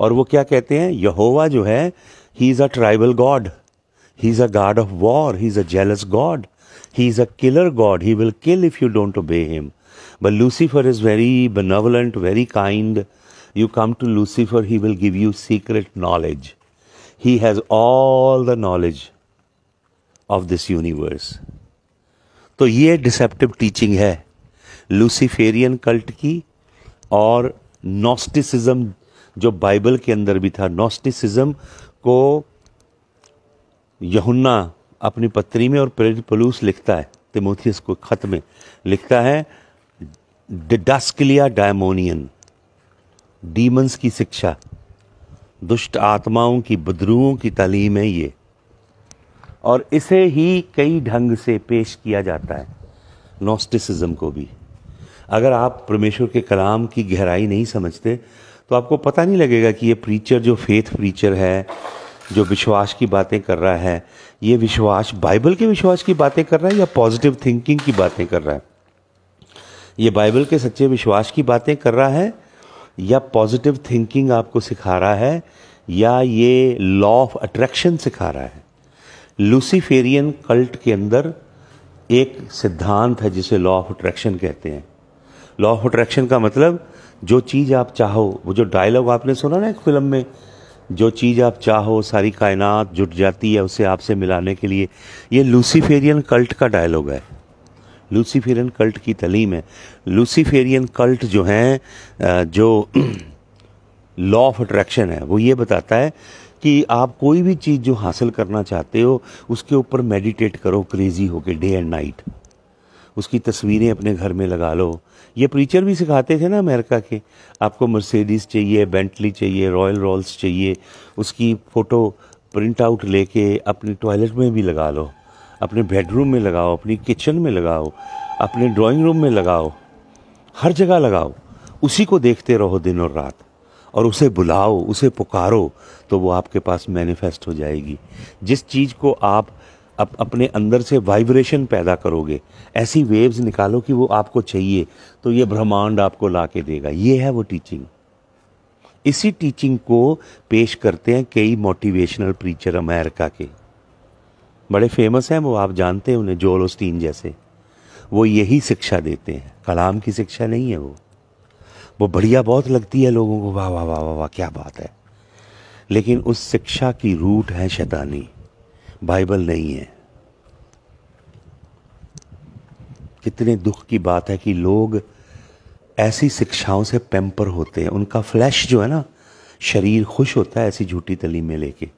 और वो क्या कहते हैं यहोवा जो है he is a tribal god he is a god of war he is a jealous god He is a killer god. He will kill if you don't obey him. But Lucifer is very benevolent, very kind. You come to Lucifer, he will give you secret knowledge. He has all the knowledge of this universe. तो ये deceptive teaching है लूसीफेरियन cult की और नॉस्टिसिज्म जो Bible के अंदर भी था नॉस्टिसिज्म को यहुन्ना अपनी पत्री में और पलूस लिखता है तिमोथियस को खत में लिखता है डिडास्किलिया डायमोनियन डीमंस की शिक्षा दुष्ट आत्माओं की बदरुओं की तालीम है ये और इसे ही कई ढंग से पेश किया जाता है नॉस्टिसिज्म को भी अगर आप परमेश्वर के कलाम की गहराई नहीं समझते तो आपको पता नहीं लगेगा कि ये प्रीचर जो फेथ प्रीचर है जो विश्वास की बातें कर रहा है ये विश्वास बाइबल के विश्वास की बातें कर रहा है या पॉजिटिव थिंकिंग की बातें कर रहा है ये बाइबल के सच्चे विश्वास की बातें कर रहा है या पॉजिटिव थिंकिंग आपको सिखा रहा है या ये लॉ ऑफ अट्रैक्शन सिखा रहा है लूसीफेरियन कल्ट के अंदर एक सिद्धांत है जिसे लॉ ऑफ अट्रैक्शन कहते हैं लॉ ऑफ अट्रैक्शन का मतलब जो चीज़ आप चाहो वो जो डायलॉग आपने सुना ना एक फिल्म में जो चीज़ आप चाहो सारी कायनात जुट जाती है उसे आपसे मिलाने के लिए ये लूसीफेरियन कल्ट का डायलॉग है लूसीफेरियन कल्ट की तलीम है लूसीफेरियन कल्ट जो हैं जो लॉ ऑफ अट्रैक्शन है वो ये बताता है कि आप कोई भी चीज़ जो हासिल करना चाहते हो उसके ऊपर मेडिटेट करो क्रेज़ी होके डे एंड नाइट उसकी तस्वीरें अपने घर में लगा लो ये प्रीचर भी सिखाते थे ना अमेरिका के आपको मर्सिडीज़ चाहिए बेंटली चाहिए रॉयल रॉल्स चाहिए उसकी फ़ोटो प्रिंट आउट लेके अपने टॉयलेट में भी लगा लो अपने बेडरूम में लगाओ अपनी किचन में लगाओ अपने ड्राइंग रूम में लगाओ हर जगह लगाओ उसी को देखते रहो दिन और रात और उसे बुलाओ उसे पुकारो तो वो आपके पास मैनिफेस्ट हो जाएगी जिस चीज़ को आप अप, अपने अंदर से वाइब्रेशन पैदा करोगे ऐसी वेव्स निकालो कि वो आपको चाहिए तो ये ब्रह्मांड आपको ला के देगा ये है वो टीचिंग इसी टीचिंग को पेश करते हैं कई मोटिवेशनल प्रीचर अमेरिका के बड़े फेमस हैं वो आप जानते हैं उन्हें जोल ओस्टीन जैसे वो यही शिक्षा देते हैं कलाम की शिक्षा नहीं है वो वो बढ़िया बहुत लगती है लोगों को वाह वाह वाह वाह वाह क्या बात है लेकिन उस शिक्षा की रूट है शैतानी बाइबल नहीं है कितने दुख की बात है कि लोग ऐसी शिक्षाओं से पेम्पर होते हैं उनका फ्लैश जो है ना शरीर खुश होता है ऐसी झूठी तली में लेके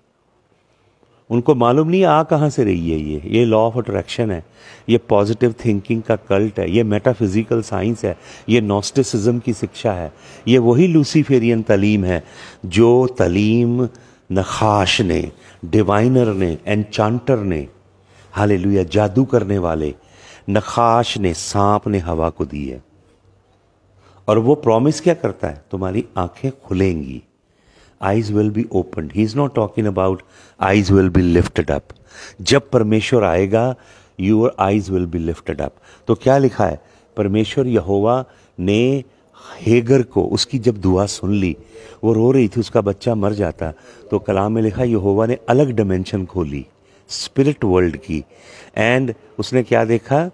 उनको मालूम नहीं आ कहाँ से रही है ये ये लॉ ऑफ अट्रैक्शन है ये पॉजिटिव थिंकिंग का कल्ट है ये मेटाफिजिकल साइंस है ये नॉस्टिसिज्म की शिक्षा है ये वही लूसीफेरियन तलीम है जो तलीम नखाश ने डिवाइनर ने एनचांटर ने लुया जादू करने वाले नखाश ने सांप ने हवा को दी है और वो प्रॉमिस क्या करता है तुम्हारी आंखें खुलेंगी eyes will be open he is not talking about eyes will be lifted up जब परमेश्वर आएगा your eyes will be lifted up तो क्या लिखा है परमेश्वर यहोवा ने हेगर को उसकी जब दुआ सुन ली वो रो रही थी उसका बच्चा मर जाता तो कलाम में लिखा यहोवा ने अलग डायमेंशन खोली स्पिरिट वर्ल्ड की एंड उसने क्या देखा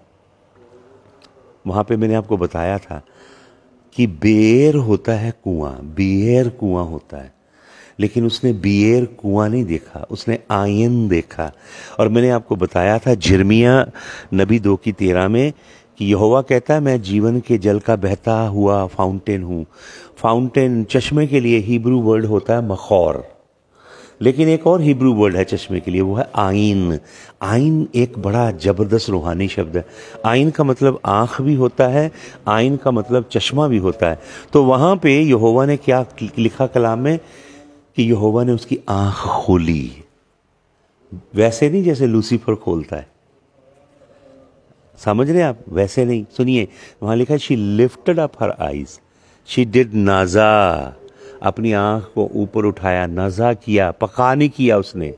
वहां पे मैंने आपको बताया था कि बेर होता है कुआं बियर कुआं होता है लेकिन उसने बियर कुआं नहीं देखा उसने आयन देखा और मैंने आपको बताया था जिरमिया नबी दो की तेरह में कि यहोवा कहता है मैं जीवन के जल का बहता हुआ फाउंटेन हूँ फाउंटेन चश्मे के लिए हिब्रू वर्ड होता है मखौर लेकिन एक और हिब्रू वर्ड है चश्मे के लिए वो है आइन आइन एक बड़ा ज़बरदस्त रूहानी शब्द है आइन का मतलब आंख भी होता है आइन का मतलब चश्मा भी होता है तो वहां पे यहोवा ने क्या लिखा कलाम में कि यहोवा ने उसकी आंख खोली वैसे नहीं जैसे लूसीफर खोलता है समझ रहे आप वैसे नहीं सुनिए वहां लिखा है she lifted up her eyes she did नाजा अपनी आंख को ऊपर उठाया नज़ा किया पका नहीं किया उसने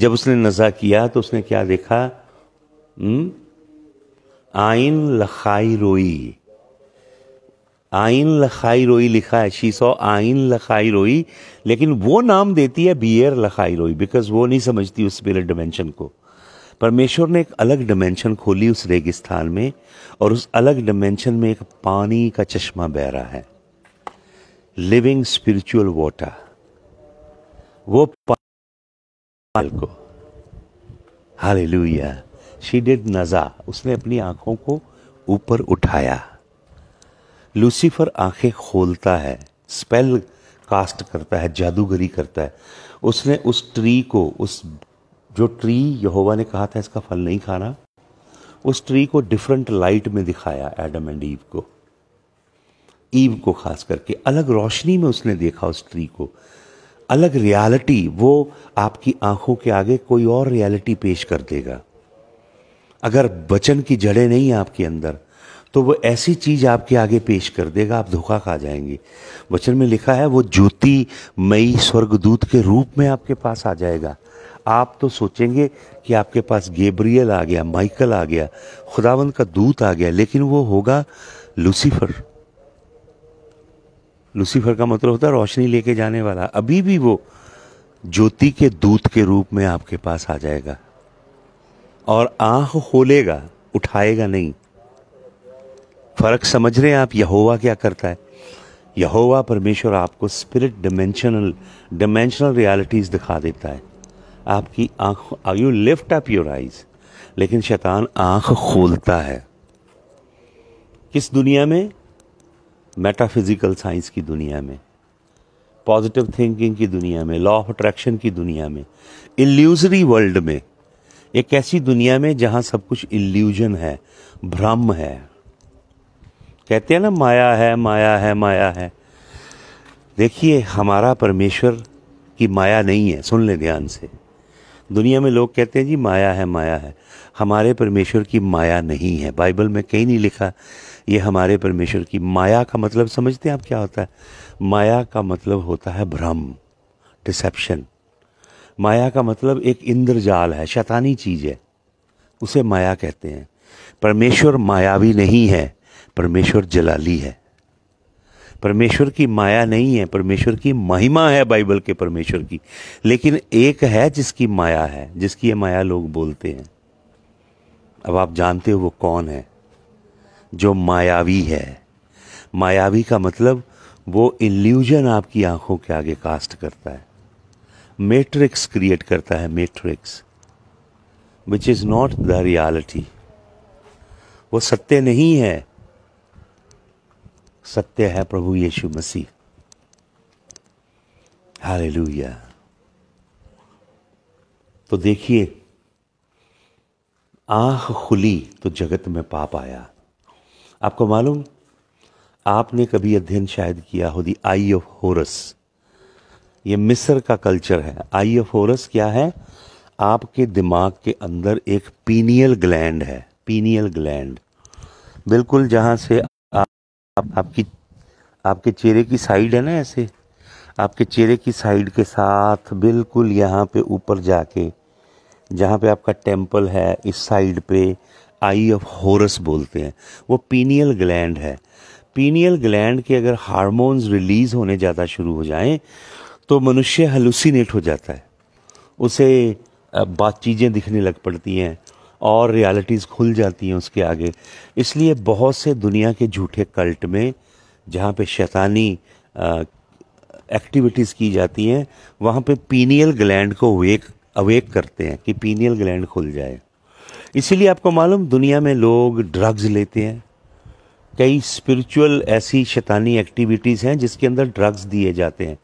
जब उसने नज़ा किया तो उसने क्या देखा हम्म? आइन लखाई रोई आइन लखाई रोई लिखा है शी सो आइन लखाई रोई लेकिन वो नाम देती है बियर लखाई रोई बिकॉज वो नहीं समझती उस स्पिरिट डिमेंशन को परमेश्वर ने एक अलग डिमेंशन खोली उस रेगिस्तान में और उस अलग डिमेंशन में एक पानी का चश्मा बह रहा है लिविंग स्पिरिचुअल वाटर वो पाल को हालेलुया शी डिड नज़ा उसने अपनी आंखों को ऊपर उठाया लूसीफर आंखें खोलता है स्पेल कास्ट करता है जादूगरी करता है उसने उस ट्री को उस जो ट्री यहोवा ने कहा था इसका फल नहीं खाना उस ट्री को डिफरेंट लाइट में दिखाया एडम एंड ईव को ईव को खास करके अलग रोशनी में उसने देखा उस ट्री को अलग रियलिटी वो आपकी आंखों के आगे कोई और रियलिटी पेश कर देगा अगर वचन की जड़ें नहीं है आपके अंदर तो वो ऐसी चीज आपके आगे पेश कर देगा आप धोखा खा जाएंगे वचन में लिखा है वो ज्योति मई स्वर्गदूत के रूप में आपके पास आ जाएगा आप तो सोचेंगे कि आपके पास गेब्रियल आ गया माइकल आ गया खुदावंद का दूत आ गया लेकिन वो होगा लूसीफर लूसीफर का मतलब होता है रोशनी लेके जाने वाला अभी भी वो ज्योति के दूत के रूप में आपके पास आ जाएगा और आंख खोलेगा उठाएगा नहीं फर्क समझ रहे हैं आप यहोवा क्या करता है यहोवा परमेश्वर आपको स्पिरिट डिमेंशनल डिमेंशनल रियलिटीज़ दिखा देता है आपकी आंख eye you lift up your eyes लेकिन शैतान आंख खोलता है किस दुनिया में मेटाफिज़िकल साइंस की दुनिया में पॉजिटिव थिंकिंग की दुनिया में लॉ ऑफ अट्रैक्शन की दुनिया में इल्यूजरी वर्ल्ड में एक ऐसी दुनिया में जहाँ सब कुछ इल्यूजन है भ्रम है कहते हैं ना माया है माया है माया है देखिए हमारा परमेश्वर की माया नहीं है सुन ले ध्यान से दुनिया में लोग कहते हैं जी माया है माया है हमारे परमेश्वर की माया नहीं है बाइबल में कहीं नहीं लिखा ये हमारे परमेश्वर की माया का मतलब समझते हैं आप क्या होता है माया का मतलब होता है भ्रम डिसेप्शन माया का मतलब एक इंद्रजाल है शैतानी चीज़ है उसे माया कहते हैं परमेश्वर मायावी नहीं है परमेश्वर जलाली है परमेश्वर की माया नहीं है परमेश्वर की महिमा है बाइबल के परमेश्वर की लेकिन एक है जिसकी माया है जिसकी ये माया लोग बोलते हैं अब आप जानते हो वो कौन है जो मायावी है मायावी का मतलब वो इल्यूजन आपकी आंखों के आगे कास्ट करता है मैट्रिक्स क्रिएट करता है matrix which is not the reality वो सत्य नहीं है सत्य है प्रभु यीशु मसीह हालेलुया तो देखिए आंख खुली तो जगत में पाप आया आपको मालूम आपने कभी अध्ययन शायद किया हो दी आई ऑफ होरस ये मिस्र का कल्चर है आई ऑफ होरस क्या है आपके दिमाग के अंदर एक पीनियल ग्लैंड है पीनियल ग्लैंड बिल्कुल जहां से आप, आप आपकी आपके चेहरे की साइड है ना ऐसे आपके चेहरे की साइड के साथ बिल्कुल यहाँ पे ऊपर जाके जहाँ पे आपका टेम्पल है इस साइड पे आई ऑफ होरस बोलते हैं वो पीनियल ग्लैंड है पीनियल ग्लैंड के अगर हार्मोन्स रिलीज होने ज़्यादा शुरू हो जाएं तो मनुष्य हलूसिनेट हो जाता है उसे बात चीज़ें दिखने लग पड़ती हैं और रियलिटीज़ खुल जाती हैं उसके आगे इसलिए बहुत से दुनिया के झूठे कल्ट में जहाँ पे शैतानी एक्टिविटीज़ की जाती हैं वहाँ पे पीनियल ग्लैंड को अवेक अवेक करते हैं कि पीनियल ग्लैंड खुल जाए इसीलिए आपको मालूम दुनिया में लोग ड्रग्स लेते हैं कई स्पिरिचुअल ऐसी शैतानी एक्टिविटीज़ हैं जिसके अंदर ड्रग्स दिए जाते हैं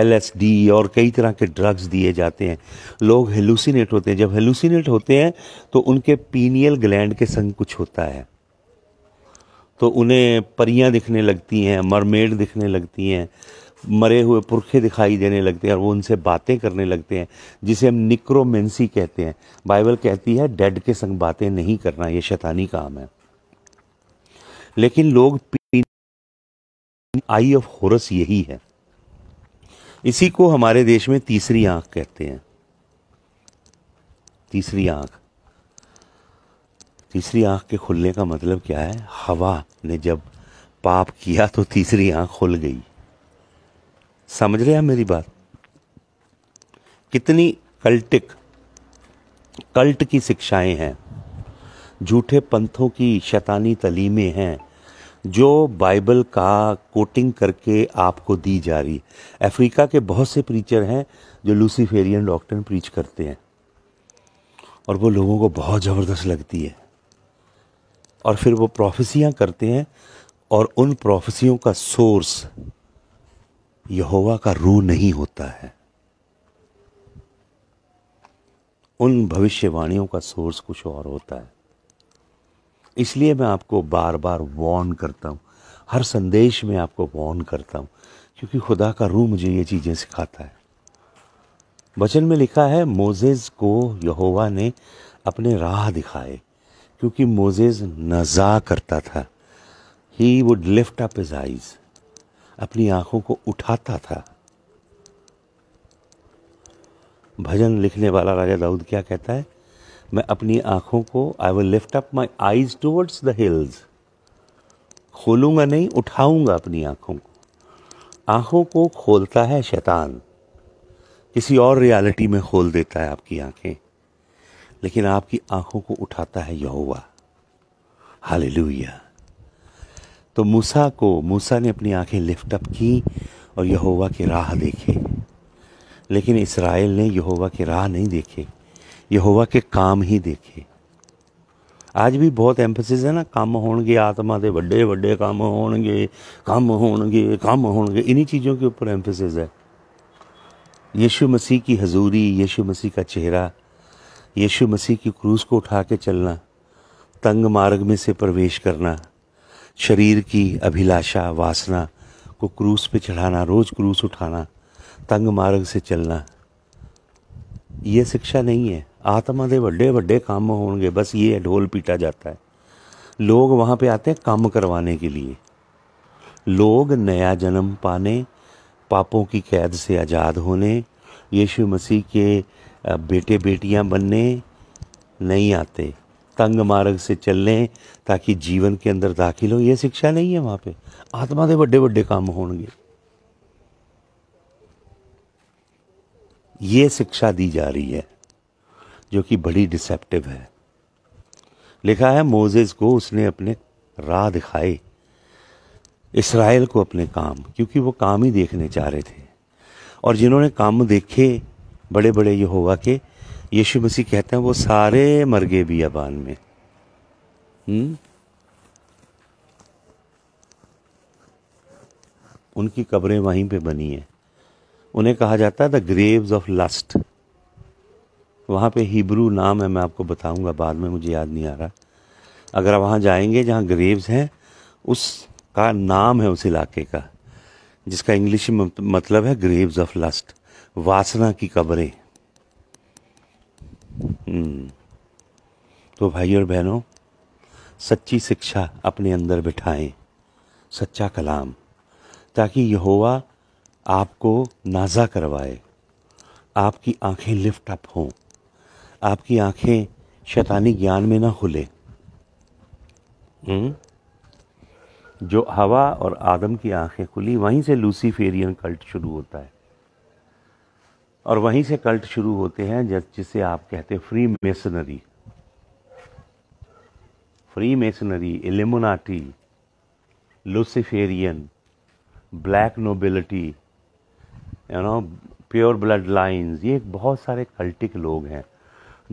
एलएसडी और कई तरह के ड्रग्स दिए जाते हैं लोग हेलूसिनेट होते हैं जब हेलूसिनेट होते हैं तो उनके पीनियल ग्लैंड के संग कुछ होता है तो उन्हें परियां दिखने लगती हैं मरमेड दिखने लगती हैं मरे हुए पुरखे दिखाई देने लगते हैं और वो उनसे बातें करने लगते हैं जिसे हम निक्रोमेंसी कहते हैं बाइबल कहती है डेड के संग बातें नहीं करना ये शैतानी काम है लेकिन लोग आई ऑफ होरस यही है इसी को हमारे देश में तीसरी आंख कहते हैं तीसरी आंख तीसरी आंख के खुलने का मतलब क्या है हवा ने जब पाप किया तो तीसरी आंख खुल गई समझ रहे हैं मेरी बात कितनी कल्टिक कल्ट की शिक्षाएं हैं झूठे पंथों की शैतानी तलीमें हैं जो बाइबल का कोटिंग करके आपको दी जा रही अफ्रीका के बहुत से प्रीचर हैं जो लूसीफेरियन डॉक्टर प्रीच करते हैं और वो लोगों को बहुत ज़बरदस्त लगती है और फिर वो प्रोफेसियाँ करते हैं और उन प्रोफेसियों का सोर्स यहोवा का रू नहीं होता है उन भविष्यवाणियों का सोर्स कुछ और होता है इसलिए मैं आपको बार बार वॉर्न करता हूं हर संदेश में आपको वॉर्न करता हूं क्योंकि खुदा का रूह मुझे ये चीज़ें सिखाता है वचन में लिखा है मोजेज़ को यहोवा ने अपने राह दिखाए क्योंकि मोजेज़ नज़ा करता था he would lift up his eyes अपनी आंखों को उठाता था भजन लिखने वाला राजा दाऊद क्या कहता है मैं अपनी आंखों को I will lift up my eyes towards the hills खोलूंगा नहीं उठाऊंगा अपनी आंखों को आंखों को खोलता है शैतान किसी और रियलिटी में खोल देता है आपकी आंखें लेकिन आपकी आंखों को उठाता है यहोवा हालेलुया तो मूसा को मूसा ने अपनी आंखें लिफ्ट अप की और यहोवा की राह देखे लेकिन इसराइल ने यहोवा की राह नहीं देखे यहोवा के काम ही देखे आज भी बहुत एम्फोसिस है ना कम ਹੋਣਗੇ आत्मा ਦੇ बड़े बड़े ਕੰਮ ਹੋਣਗੇ ਕੰਮ हो ਕੰਮ ਹੋਣਗੇ इन्हीं चीज़ों के ऊपर एम्फोसिस है यीशु मसीह की हजूरी यीशु मसीह का चेहरा यीशु मसीह की क्रूज़ को उठा के चलना तंग मार्ग में से प्रवेश करना शरीर की अभिलाषा वासना को क्रूस पे चढ़ाना रोज़ क्रूस उठाना तंग मार्ग से चलना ये शिक्षा नहीं है आत्मा दे ਵੱਡੇ ਵੱਡੇ काम होंगे बस ये ढोल पीटा जाता है लोग वहाँ पे आते हैं काम करवाने के लिए लोग नया जन्म पाने पापों की कैद से आज़ाद होने यीशु मसीह के बेटे बेटियाँ बनने नहीं आते तंग मार्ग से चल लें ताकि जीवन के अंदर दाखिल हो ये शिक्षा नहीं है वहाँ पे आत्मा के बड़े बड़े काम होंगे ये शिक्षा दी जा रही है जो कि बड़ी डिसेप्टिव है लिखा है मोजेज को उसने अपने राह दिखाए इसराइल को अपने काम क्योंकि वो काम ही देखने चाह रहे थे और जिन्होंने काम देखे बड़े बड़े ये होगा कि यीशु मसीह कहते हैं वो सारे मर गए बियाबान में हुँ? हम्म? उनकी कब्रें वहीं पे बनी हैं उन्हें कहा जाता है द ग्रेव्स ऑफ लस्ट वहाँ पे हिब्रू नाम है मैं आपको बताऊंगा बाद में मुझे याद नहीं आ रहा अगर आप वहाँ जाएंगे जहाँ ग्रेव्स हैं उसका नाम है उस इलाके का जिसका इंग्लिश मतलब है ग्रेव्स ऑफ लस्ट वासना की कब्रें हम्म। तो भाई और बहनों सच्ची शिक्षा अपने अंदर बिठाएं सच्चा कलाम ताकि यहोवा आपको नाजा करवाए आपकी आंखें लिफ्ट अप हों आपकी आंखें शैतानी ज्ञान में ना खुले हम्म। जो हवा और आदम की आंखें खुली वहीं से लूसीफेरियन कल्ट शुरू होता है और वहीं से कल्ट शुरू होते हैं जिसे आप कहते हैं freemasonry freemasonry Illuminati Luciferian black nobility you know pure bloodlines ये बहुत सारे कल्टिक लोग हैं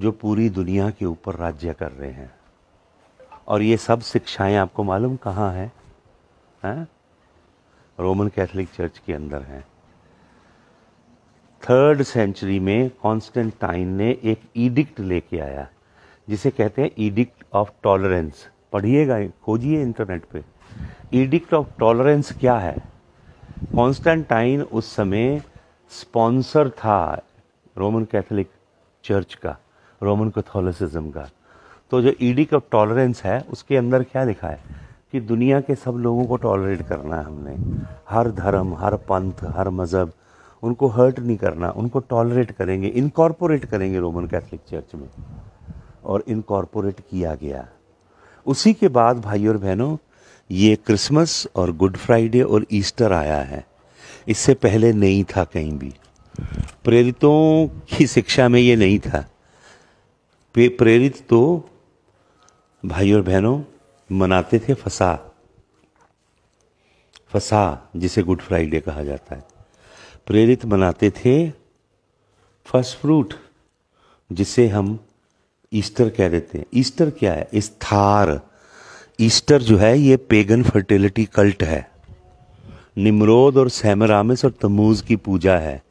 जो पूरी दुनिया के ऊपर राज्य कर रहे हैं और ये सब शिक्षाएं आपको मालूम कहाँ हैं है? रोमन कैथोलिक चर्च के अंदर हैं थर्ड सेंचुरी में कॉन्स्टेंटाइन ने एक ईडिक्ट लेके आया जिसे कहते हैं ईडिक्ट ऑफ टॉलरेंस पढ़िएगा खोजिए इंटरनेट पे ईडिक्ट ऑफ टॉलरेंस क्या है कॉन्स्टेंटाइन उस समय स्पॉन्सर था रोमन कैथोलिक चर्च का रोमन कैथोलिसिज्म का तो जो ईडिक्ट ऑफ टॉलरेंस है उसके अंदर क्या लिखा है कि दुनिया के सब लोगों को टॉलरेट करना है हमने हर धर्म हर पंथ हर मज़हब उनको हर्ट नहीं करना उनको टॉलरेट करेंगे इनकॉर्पोरेट करेंगे रोमन कैथलिक चर्च में और इनकॉर्पोरेट किया गया उसी के बाद भाई और बहनों ये क्रिसमस और गुड फ्राइडे और ईस्टर आया है इससे पहले नहीं था कहीं भी प्रेरितों की शिक्षा में ये नहीं था प्रेरित तो भाई और बहनों मनाते थे फसा फसा जिसे गुड फ्राइडे कहा जाता है प्रेरित मनाते थे फर्स्ट फ्रूट जिसे हम ईस्टर कह देते हैं ईस्टर क्या है इस्थार ईस्टर जो है ये पेगन फर्टिलिटी कल्ट है निमरोद और सैमरामिस और तमूज की पूजा है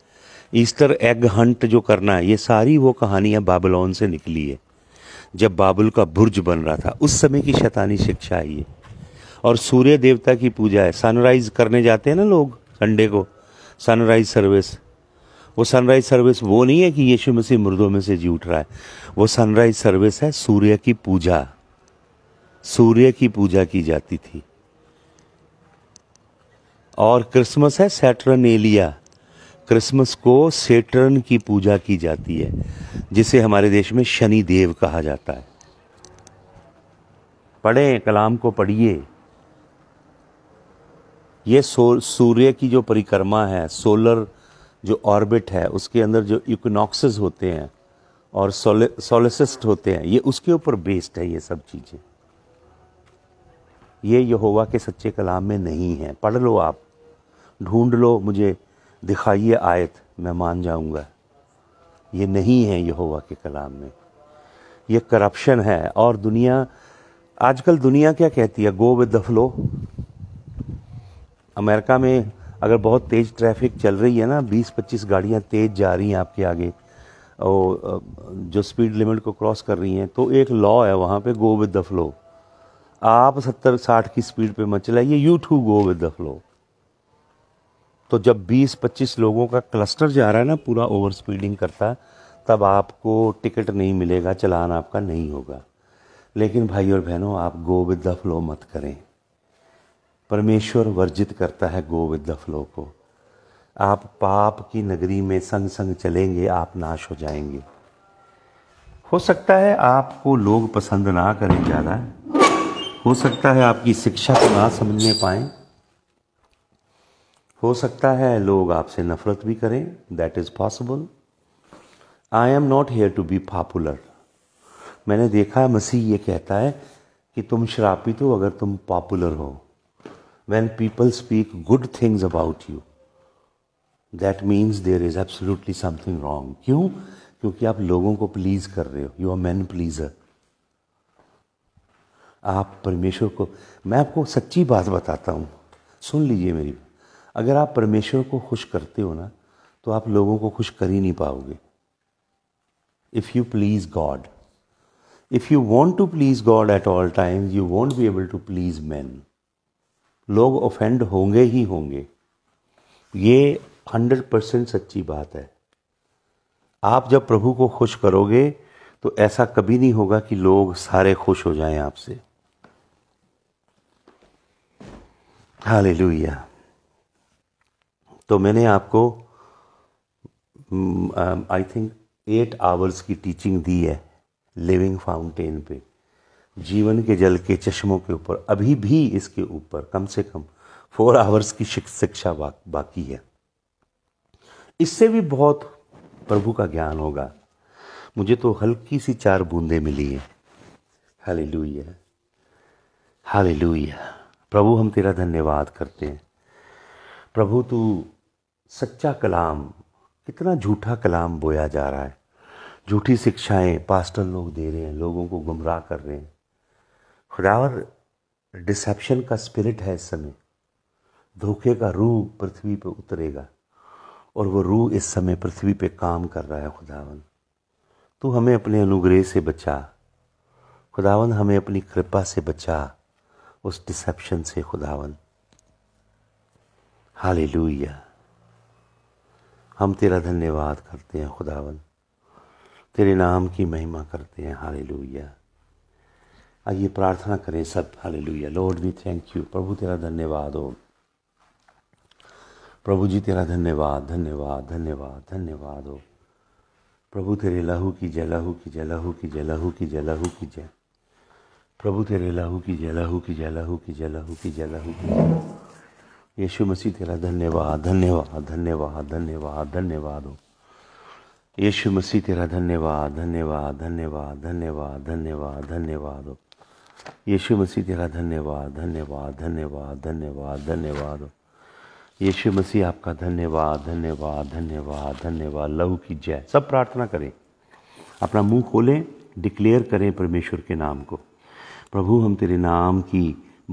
ईस्टर एग हंट जो करना है ये सारी वो कहानियाँ बाबलोन से निकली है जब बाबुल का बुर्ज बन रहा था उस समय की शैतानी शिक्षा है ये और सूर्य देवता की पूजा है सनराइज करने जाते हैं ना लोग संडे को सनराइज सर्विस वो सनराइज सर्विस वो नहीं है कि यीशु मसीह मुर्दों में से जी उठ रहा है वो सनराइज सर्विस है सूर्य की पूजा सूर्य की पूजा की जाती थी और क्रिसमस है सेटरन एलिया क्रिसमस को सेटरन की पूजा की जाती है जिसे हमारे देश में शनि देव कहा जाता है पढ़ें कलाम को पढ़िए ये सूर्य की जो परिक्रमा है सोलर जो ऑर्बिट है उसके अंदर जो इक्नॉक्सेस होते हैं और सोलसिस्ट होते हैं ये उसके ऊपर बेस्ड है ये सब चीज़ें ये यहोवा के सच्चे कलाम में नहीं है पढ़ लो आप ढूंढ लो मुझे दिखाइए आयत मैं मान जाऊंगा ये नहीं है यहोवा के कलाम में ये करप्शन है और दुनिया आजकल दुनिया क्या कहती है go with the flow America में अगर बहुत तेज़ ट्रैफिक चल रही है ना 20-25 गाड़ियाँ तेज़ जा रही हैं आपके आगे और जो स्पीड लिमिट को क्रॉस कर रही हैं तो एक लॉ है वहाँ पे गो विद द फ्लो आप 70-60 की स्पीड पे मत चलाइए you to go with the flow तो जब 20-25 लोगों का क्लस्टर जा रहा है ना पूरा ओवर स्पीडिंग करता तब आपको टिकट नहीं मिलेगा चलान आपका नहीं होगा लेकिन भाई और बहनों आप गो विद द फ्लो मत करें परमेश्वर वर्जित करता है गोविद फ्लो को आप पाप की नगरी में संग संग चलेंगे आप नाश हो जाएंगे हो सकता है आपको लोग पसंद ना करें ज़्यादा हो सकता है आपकी शिक्षा को ना समझने पाए हो सकता है लोग आपसे नफरत भी करें that is possible I am not here to be popular मैंने देखा मसीह ये कहता है कि तुम शराबी तो अगर तुम पॉपुलर हो when people speak good things about you, that means there is absolutely something wrong. क्यों क्योंकि आप लोगों को प्लीज कर रहे हो यू आर मैन प्लीजर आप परमेश्वर को मैं आपको सच्ची बात बताता हूँ सुन लीजिए मेरी अगर आप परमेश्वर को खुश करते हो ना तो आप लोगों को खुश कर ही नहीं पाओगे if you please God if you want to please God at all times you won't be able to please man लोग ऑफेंड होंगे ही होंगे ये हंड्रेड परसेंट सच्ची बात है आप जब प्रभु को खुश करोगे तो ऐसा कभी नहीं होगा कि लोग सारे खुश हो जाएं आपसे हाल तो मैंने आपको आई थिंक एट आवर्स की टीचिंग दी है लिविंग फाउंटेन पे जीवन के जल के चश्मों के ऊपर अभी भी इसके ऊपर कम से कम फोर आवर्स की शिक्षा बाकी है इससे भी बहुत प्रभु का ज्ञान होगा मुझे तो हल्की सी चार बूंदें मिली हैं हाली लुइया हाली लुया प्रभु हम तेरा धन्यवाद करते हैं प्रभु तू सच्चा कलाम कितना झूठा कलाम बोया जा रहा है झूठी शिक्षाएं पास्टर लोग दे रहे हैं लोगों को गुमराह कर रहे हैं खुदावर डिसेप्शन का स्पिरिट है इस समय धोखे का रूह पृथ्वी पर उतरेगा और वो रूह इस समय पृथ्वी पे काम कर रहा है खुदावन तू हमें अपने अनुग्रह से बचा खुदावन हमें अपनी कृपा से बचा उस डिसेप्शन से खुदावन हाले हम तेरा धन्यवाद करते हैं खुदावन तेरे नाम की महिमा करते हैं हाले आइए प्रार्थना करें सब hallelujah Lord we thank you प्रभु तेरा धन्यवाद हो प्रभु जी तेरा धन्यवाद धन्यवाद धन्यवाद धन्यवाद हो प्रभु तेरे लहू की जय लहू की जय लहू की जय लहू की जय लहू की जय प्रभु तेरे लहू की जय लहू की जय लहू की जय लहू की जय लहू की जय यीशु मसीह तेरा धन्यवाद धन्यवाद धन्यवाद धन्यवाद धन्यवाद हो यीशु मसीह तेरा धन्यवाद धन्यवाद धन्यवाद धन्यवाद धन्यवाद धन्यवाद हो यीशु मसीह तेरा धन्यवाद धन्यवाद धन्यवाद धन्यवाद धन्यवाद यीशु मसीह आपका धन्यवाद धन्यवाद धन्यवाद धन्यवाद लहू की जय सब प्रार्थना करें अपना मुंह खोलें डिक्लेयर करें परमेश्वर के नाम को प्रभु हम तेरे नाम की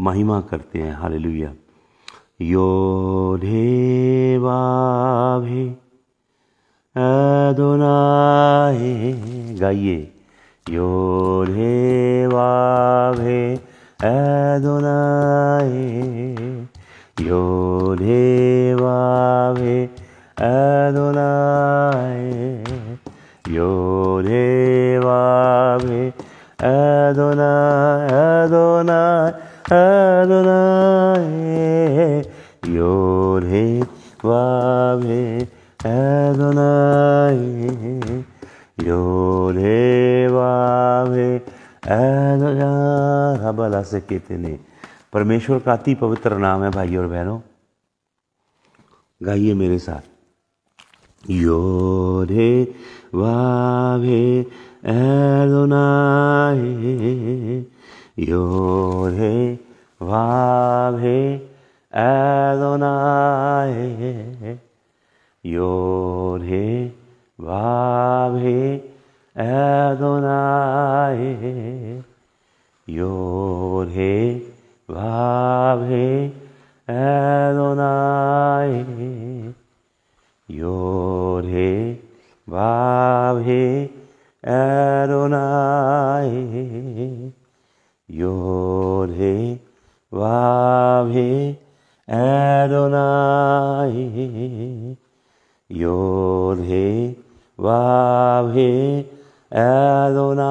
महिमा करते हैं लुया यो देवा गाइए ヨレワベアドナエヨレワベアドナエヨレワベアドナアドナアドナエヨレワベアドナエ यो देवावे हबला से कितने परमेश्वर का अति पवित्र नाम है भाई और बहनों गाइए मेरे साथ यो रे वावे एलोनाहे यो रे वावे एलोनाहे यो रे Vavi Adonai Yodhe He Vavi Adonai Yodhe He Vavi Adonai Yodhe He Vavi Adonai Yod Adonai Vavhe Adonai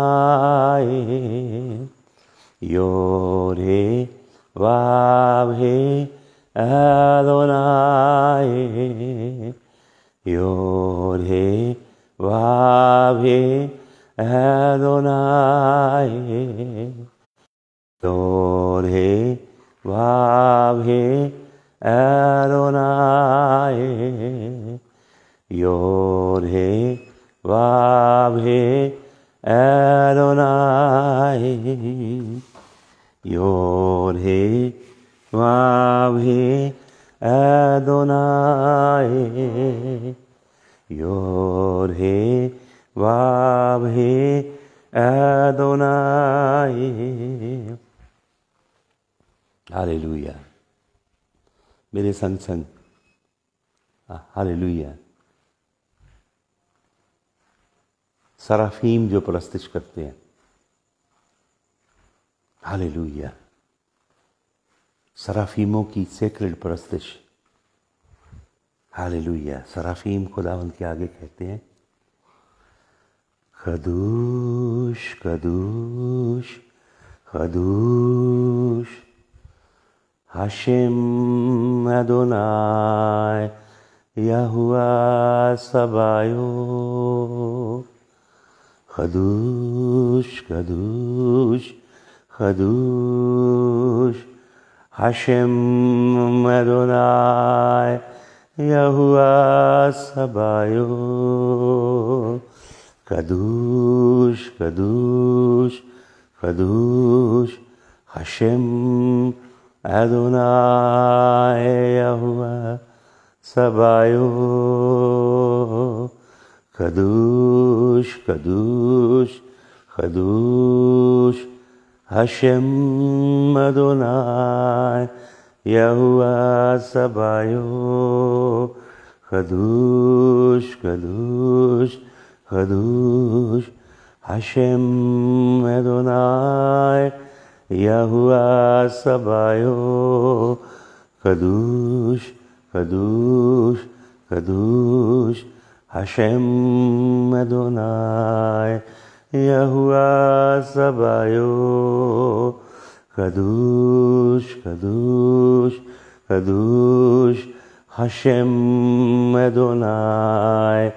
Yore Vavhe Adonai Yore Vavhe Adonai Yore Vavhe Adonai Yore Vavhe Adonai Yod He Vavhe Adonai Yod He Vavhe Adonai Hallelujah मेरे संग संग hallelujah सराफीम जो प्रस्तिश करते हैं लुहिया सराफीमों की sacred परस्तिश लुहिया सराफीम खुदा उनके आगे कहते हैं खदूश खदूश खदूश हाशिम अदोनाय हुआ सबायो Kadosh, Kadosh, Kadosh, Hashem Adonai, Yahuwah Sabayo. Kadosh, Kadosh, Kadosh, Hashem Adonai, Yahuwah Sabayo. קדוש, קדוש, קדוש, השם אדוני, יהוה סביו, קדוש, קדוש, קדוש, השם אדוני, יהוה סביו, קדוש, קדוש, קדוש, Hashem Adonai Yahuwah Sabayo Kadush Kadush Kadush Hashem Adonai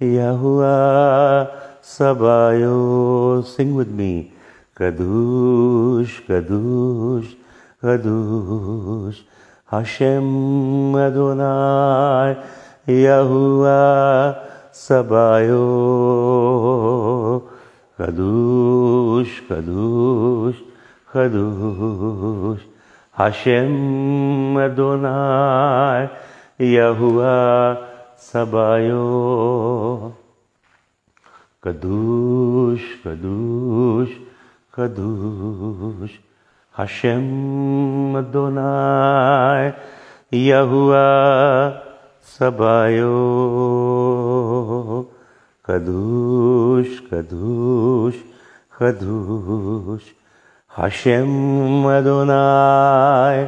Yahuwah Sabayo Sing with me Kadush Kadush Kadush Hashem Adonai Yahuwah Sabaoth, Kadosh, Kadosh, Kadosh, Hashem Adonai Yahuwah Sabaoth, Kadosh, Kadosh, Kadosh, Hashem Adonai Yahuwah सबायो कदूश कदूश कदूश हशेम मदोनाय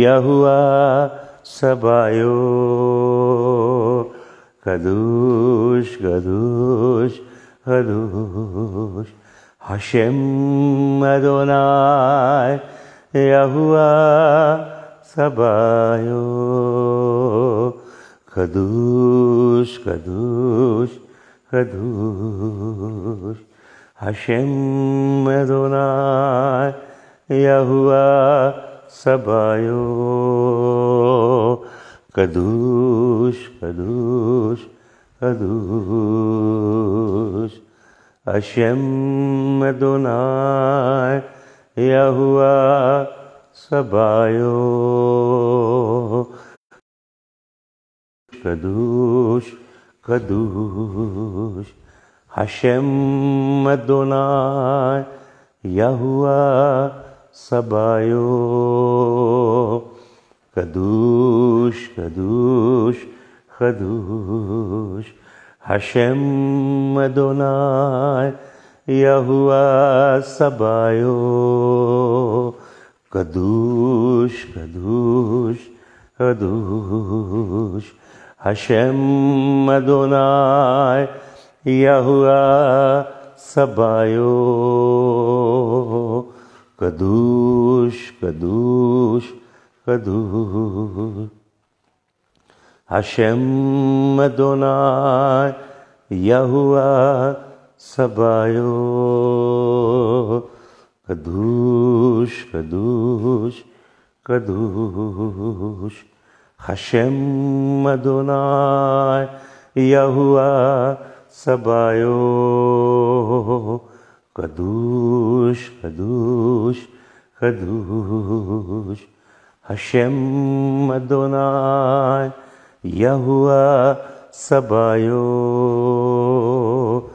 यहुआ सबायो कदूश कदूश कदूश हशेम मदोनाय यहुआ सबायो Kadush, Kadush, Kadush. Hashem Adonai, Yahuwah Sabayo. Kadush, Kadush, Kadush. Hashem Adonai, Yahuwah Sabayo. कदूश कदूश हशम मदोना यहुआ सबायो कदूश कदूश खदूश हशम मदोना यहुआ सबायो कदूश कदूश कदूश अश्यम मदो नायूआ सबायो कदुष कदुष कदू अशमो न हुआ आ सब कदु धुष Hashem Adonai Yahuwah Sabayo Kadush Kadush Kadush Hashem Adonai Yahuwah Sabayo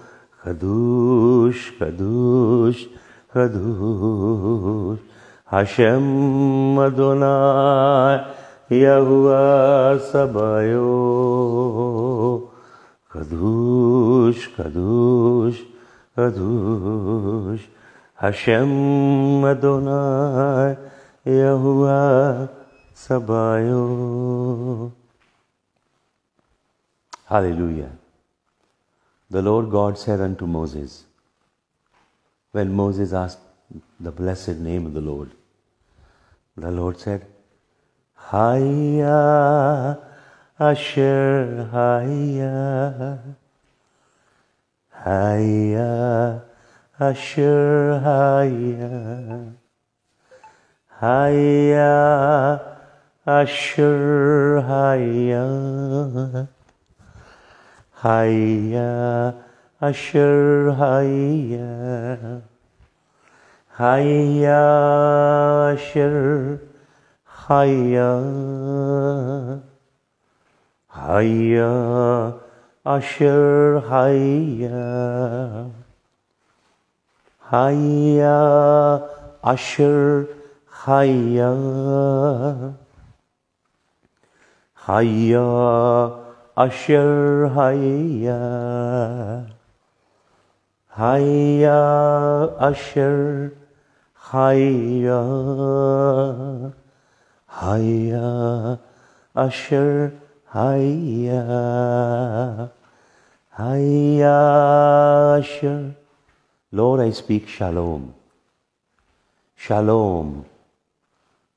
Kadush Kadush Kadush Hashem Adonai किया हुआ सबायो कदूश कदूश Hashem Adonai, अदोनाय यहुआ Hallelujah. The Lord God said unto Moses, when Moses asked the blessed name of the Lord, the Lord said, Haya, Asher, Haya. Haya, Asher, Haya. Haya, Asher, Haya. Haya, Asher, Haya. Haya, Asher, Haya. Haya, Haya, Asher Haya, Haya, Asher Haya, Haya, Asher Haya, Haya, Asher Haya. Haya, Asher, Haya, Haya, Asher. Lord, I speak shalom. Shalom.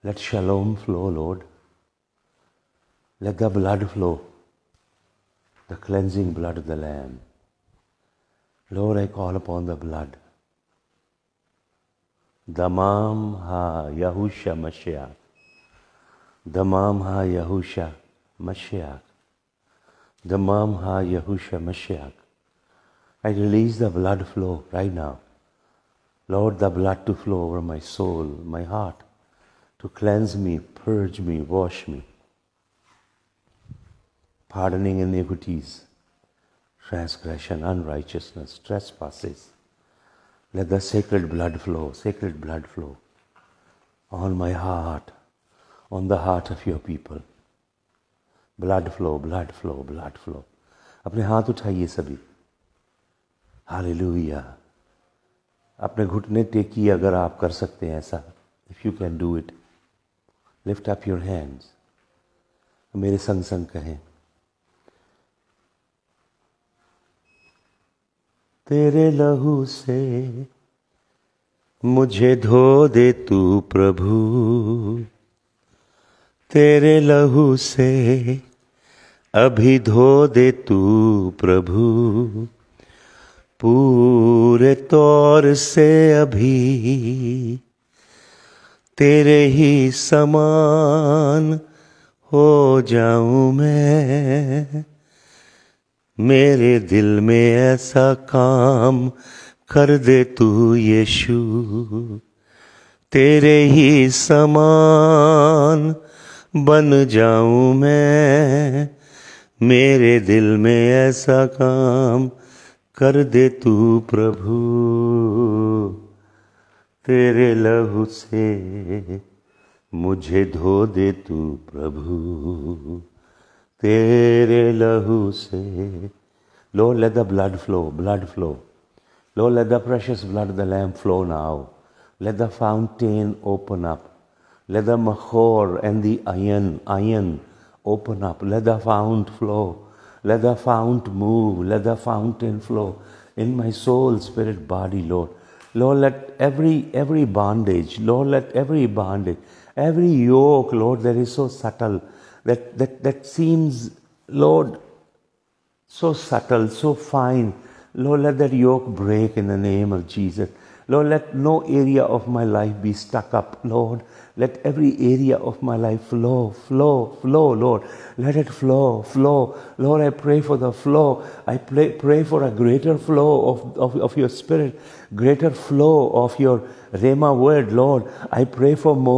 Let shalom flow, Lord. Let the blood flow, the cleansing blood of the Lamb. Lord, I call upon the blood. Damam ha Yahusha Mashiach. Damam ha Yahusha Mashiach. Damam ha Yahusha Mashiach. I release the blood flow right now. Lord, the blood to flow over my soul, my heart, to cleanse me, purge me, wash me. Pardoning iniquities, transgression, unrighteousness, trespasses. Let the sacred blood flow, sacred blood flow on my heart, on the heart of your people. Blood flow blood flow blood flow अपने हाथ उठाइए सभी hallelujah अपने घुटने टेकिए अगर आप कर सकते हैं ऐसा if you can do it lift up your hands मेरे संग संग कहें तेरे लहू से मुझे धो दे तू प्रभु तेरे लहू से अभी धो दे तू प्रभु पूरे तौर से अभी तेरे ही समान हो जाऊं मैं मेरे दिल में ऐसा काम कर दे तू यीशु तेरे ही समान बन जाऊं मैं मेरे दिल में ऐसा काम कर दे तू प्रभु तेरे लहू से मुझे धो दे तू प्रभु तेरे लहू से लो let the blood flow blood flow लो let the precious blood the lamb flow now let the fountain open up Let the mahor and the iron, iron open up. Let the fount flow. Let the fount move. Let the fountain flow in my soul, spirit, body, Lord. Lord, let every every bondage, Lord, let every bondage, every yoke, Lord, that is so subtle, that that that seems, Lord, so subtle, so fine. Lord, let that yoke break in the name of Jesus. Lord, let no area of my life be stuck up, Lord. Let every area of my life flow, flow, flow, Lord. Let it flow, flow. Lord, I pray for the flow. I pray, pray for a greater flow of, of, of your spirit, greater flow of your Rema word, Lord. I pray for more.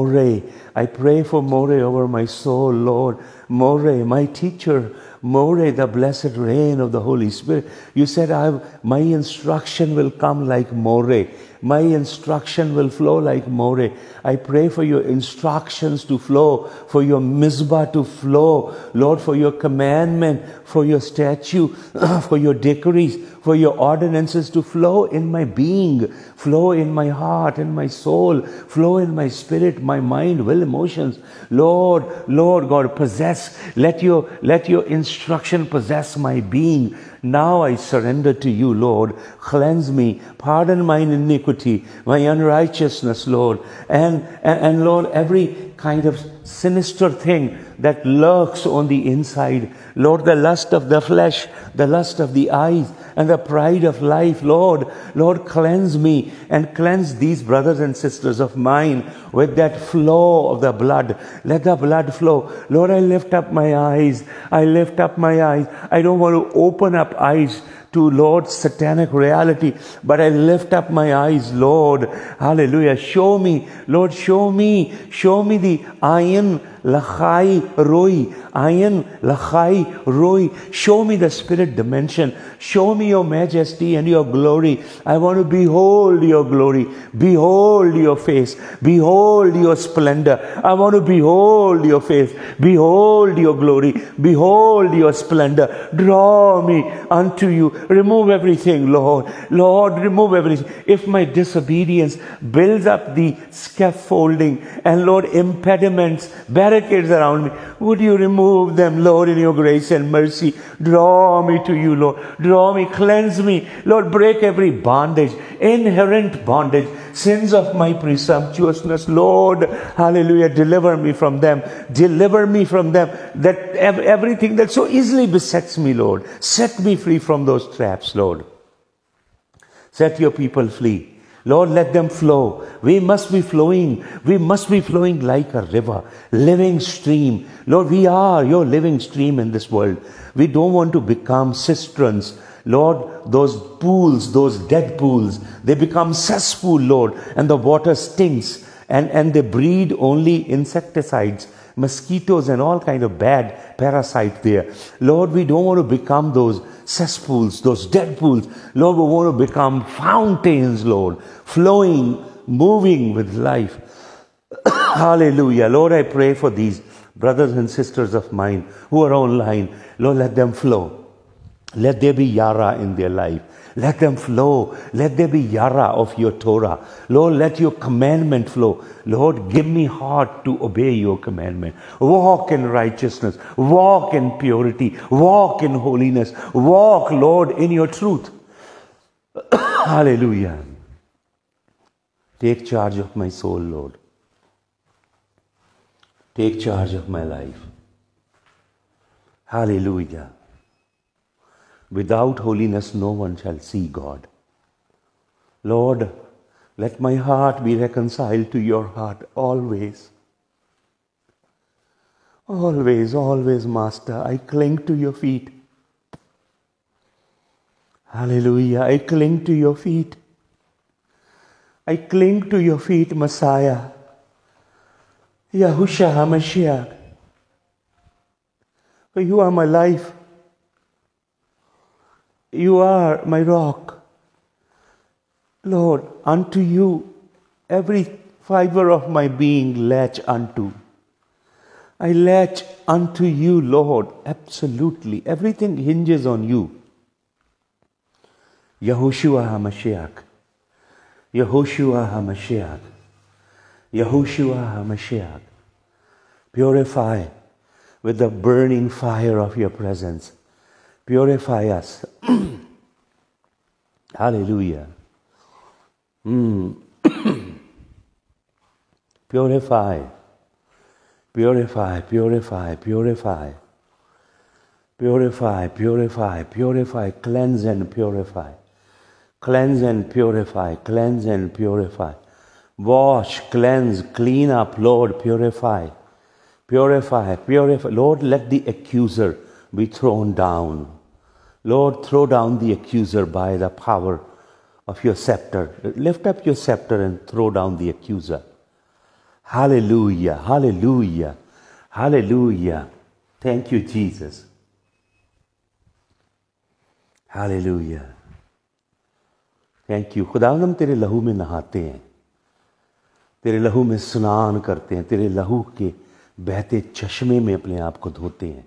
I pray for more over my soul, Lord. More, my teacher. More, the blessed rain of the Holy Spirit. You said, I, my instruction will come like more. My instruction will flow like more. I pray for your instructions to flow, for your mizbah to flow, Lord, for your commandment, for your statue, for your decrees, for your ordinances to flow in my being, flow in my heart, in my soul, flow in my spirit, my mind, will, emotions. Lord, Lord God, possess, let your, let your instruction possess my being. Now I surrender to you, Lord. Cleanse me. Pardon my iniquity, my unrighteousness, Lord. And, and, and Lord, every kind of sinister thing that lurks on the inside. Lord, the lust of the flesh, the lust of the eyes, and the pride of life. Lord, Lord, cleanse me and cleanse these brothers and sisters of mine with that flow of the blood. Let the blood flow. Lord, I lift up my eyes. I lift up my eyes. I don't want to open up eyes to, Lord, satanic reality. But I lift up my eyes, Lord. Hallelujah. Show me, Lord, show me, show me the iron Lachai Roi. Ayan Lachai Roi. Show me the spirit dimension. Show me your majesty and your glory. I want to behold your glory. Behold your face. Behold your splendor. I want to behold your face. Behold your glory. Behold your splendor. Draw me unto you. Remove everything, Lord. Lord, remove everything. If my disobedience builds up the scaffolding and Lord, impediments, barricades around me. Would you remove them, Lord, in your grace and mercy? Draw me to you, Lord. Draw me, cleanse me. Lord, break every bondage, inherent bondage, sins of my presumptuousness. Lord, hallelujah, deliver me from them. Deliver me from them. That everything that so easily besets me, Lord. Set me free from those traps, Lord. Set your people free Lord, let them flow. We must be flowing. We must be flowing like a river, living stream. Lord, we are your living stream in this world. We don't want to become cisterns. Lord, those pools, those dead pools, they become cesspool, Lord, and the water stinks and, and they breed only insecticides mosquitoes and all kind of bad parasite there. Lord, we don't want to become those cesspools, those dead pools. Lord, we want to become fountains, Lord, flowing, moving with life. Hallelujah. Lord, I pray for these brothers and sisters of mine who are online. Lord, let them flow. Let there be Yara in their life. Let them flow. Let there be yara of your Torah. Lord, let your commandment flow. Lord, give me heart to obey your commandment. Walk in righteousness. Walk in purity. Walk in holiness. Walk, Lord, in your truth. Hallelujah. Take charge of my soul, Lord. Take charge of my life. Hallelujah. Without holiness, no one shall see God. Lord, let my heart be reconciled to your heart always. Always, always, Master, I cling to your feet. Hallelujah, I cling to your feet. I cling to your feet, Messiah. Yahusha HaMashiach. For you are my life. You are my rock. Lord, unto you every fiber of my being latch unto. I latch unto you, Lord, absolutely. Everything hinges on you. Yahushua HaMashiach. Yahushua HaMashiach. Yahushua HaMashiach. Purify with the burning fire of your presence Purify us. Hallelujah. Mm. purify, purify, purify, purify, purify, purify, purify, cleanse and purify, cleanse and purify, cleanse and purify, wash, cleanse, clean up, Lord, purify, purify, purify, Lord, let the accuser be thrown down. Lord, throw down the accuser by the power of your scepter. Lift up your scepter and throw down the accuser. Hallelujah, hallelujah, hallelujah. Thank you, Jesus. Hallelujah. Thank you. खुदा हम तेरे लहू में नहाते हैं तेरे लहू में स्नान करते हैं तेरे लहू के बहते चश्मे में अपने आप को धोते हैं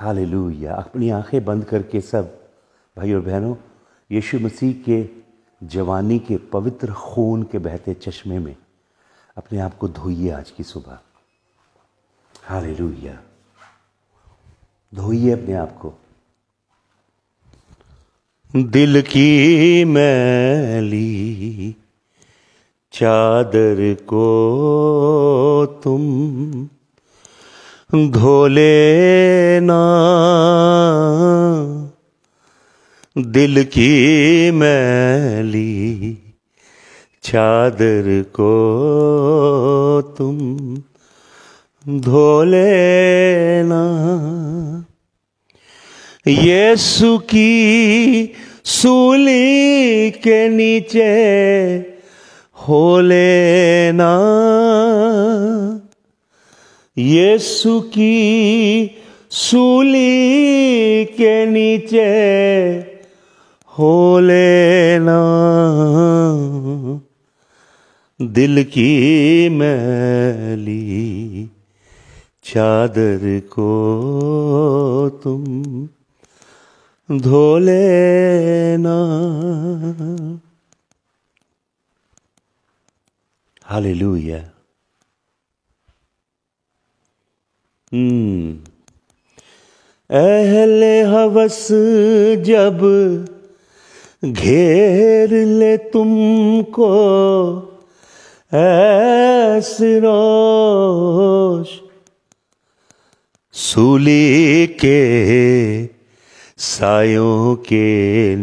हालेलुया अपनी आंखें बंद करके सब भाई और बहनों यीशु मसीह के जवानी के पवित्र खून के बहते चश्मे में अपने आप को धोइए आज की सुबह हालेलुया धोइए अपने आप को दिल की मैली चादर को तुम धोले ना दिल की मैली चादर को तुम धो लेना यीशु की सूली के नीचे हो लेना यीशु की सूली के नीचे हो लेना दिल की मैली चादर को तुम धो लेना हालेलुया हम्म। अहले हवस जब घेर ले तुमको ऐसरोश सूली के सायों के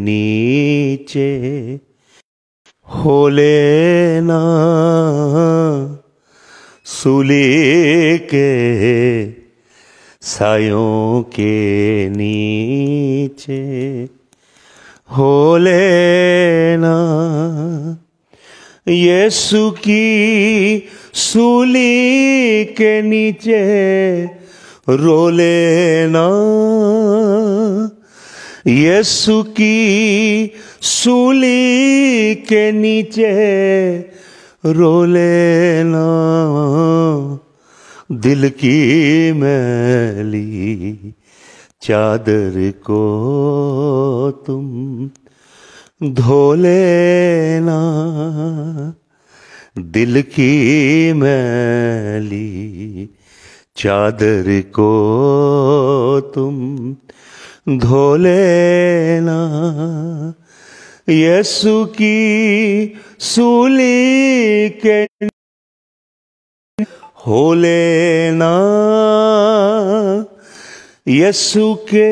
नीचे हो लेना सूली के सायों के नीचे हो लेना यीशु की सूली के नीचे रो लेना यीशु की सूली के नीचे रो लेना दिल की मैली चादर को तुम धो लेना दिल की मैली चादर को तुम धो लेना यसु की सूली के हो लेना यसु के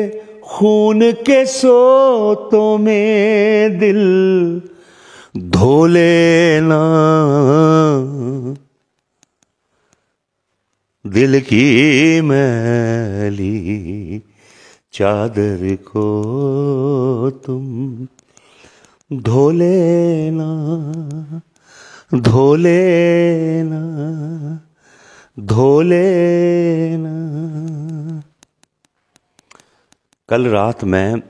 खून के सोतों में दिल धो लेना दिल की मैली चादर को तुम धो लेना धो लेना धोले कल रात मैं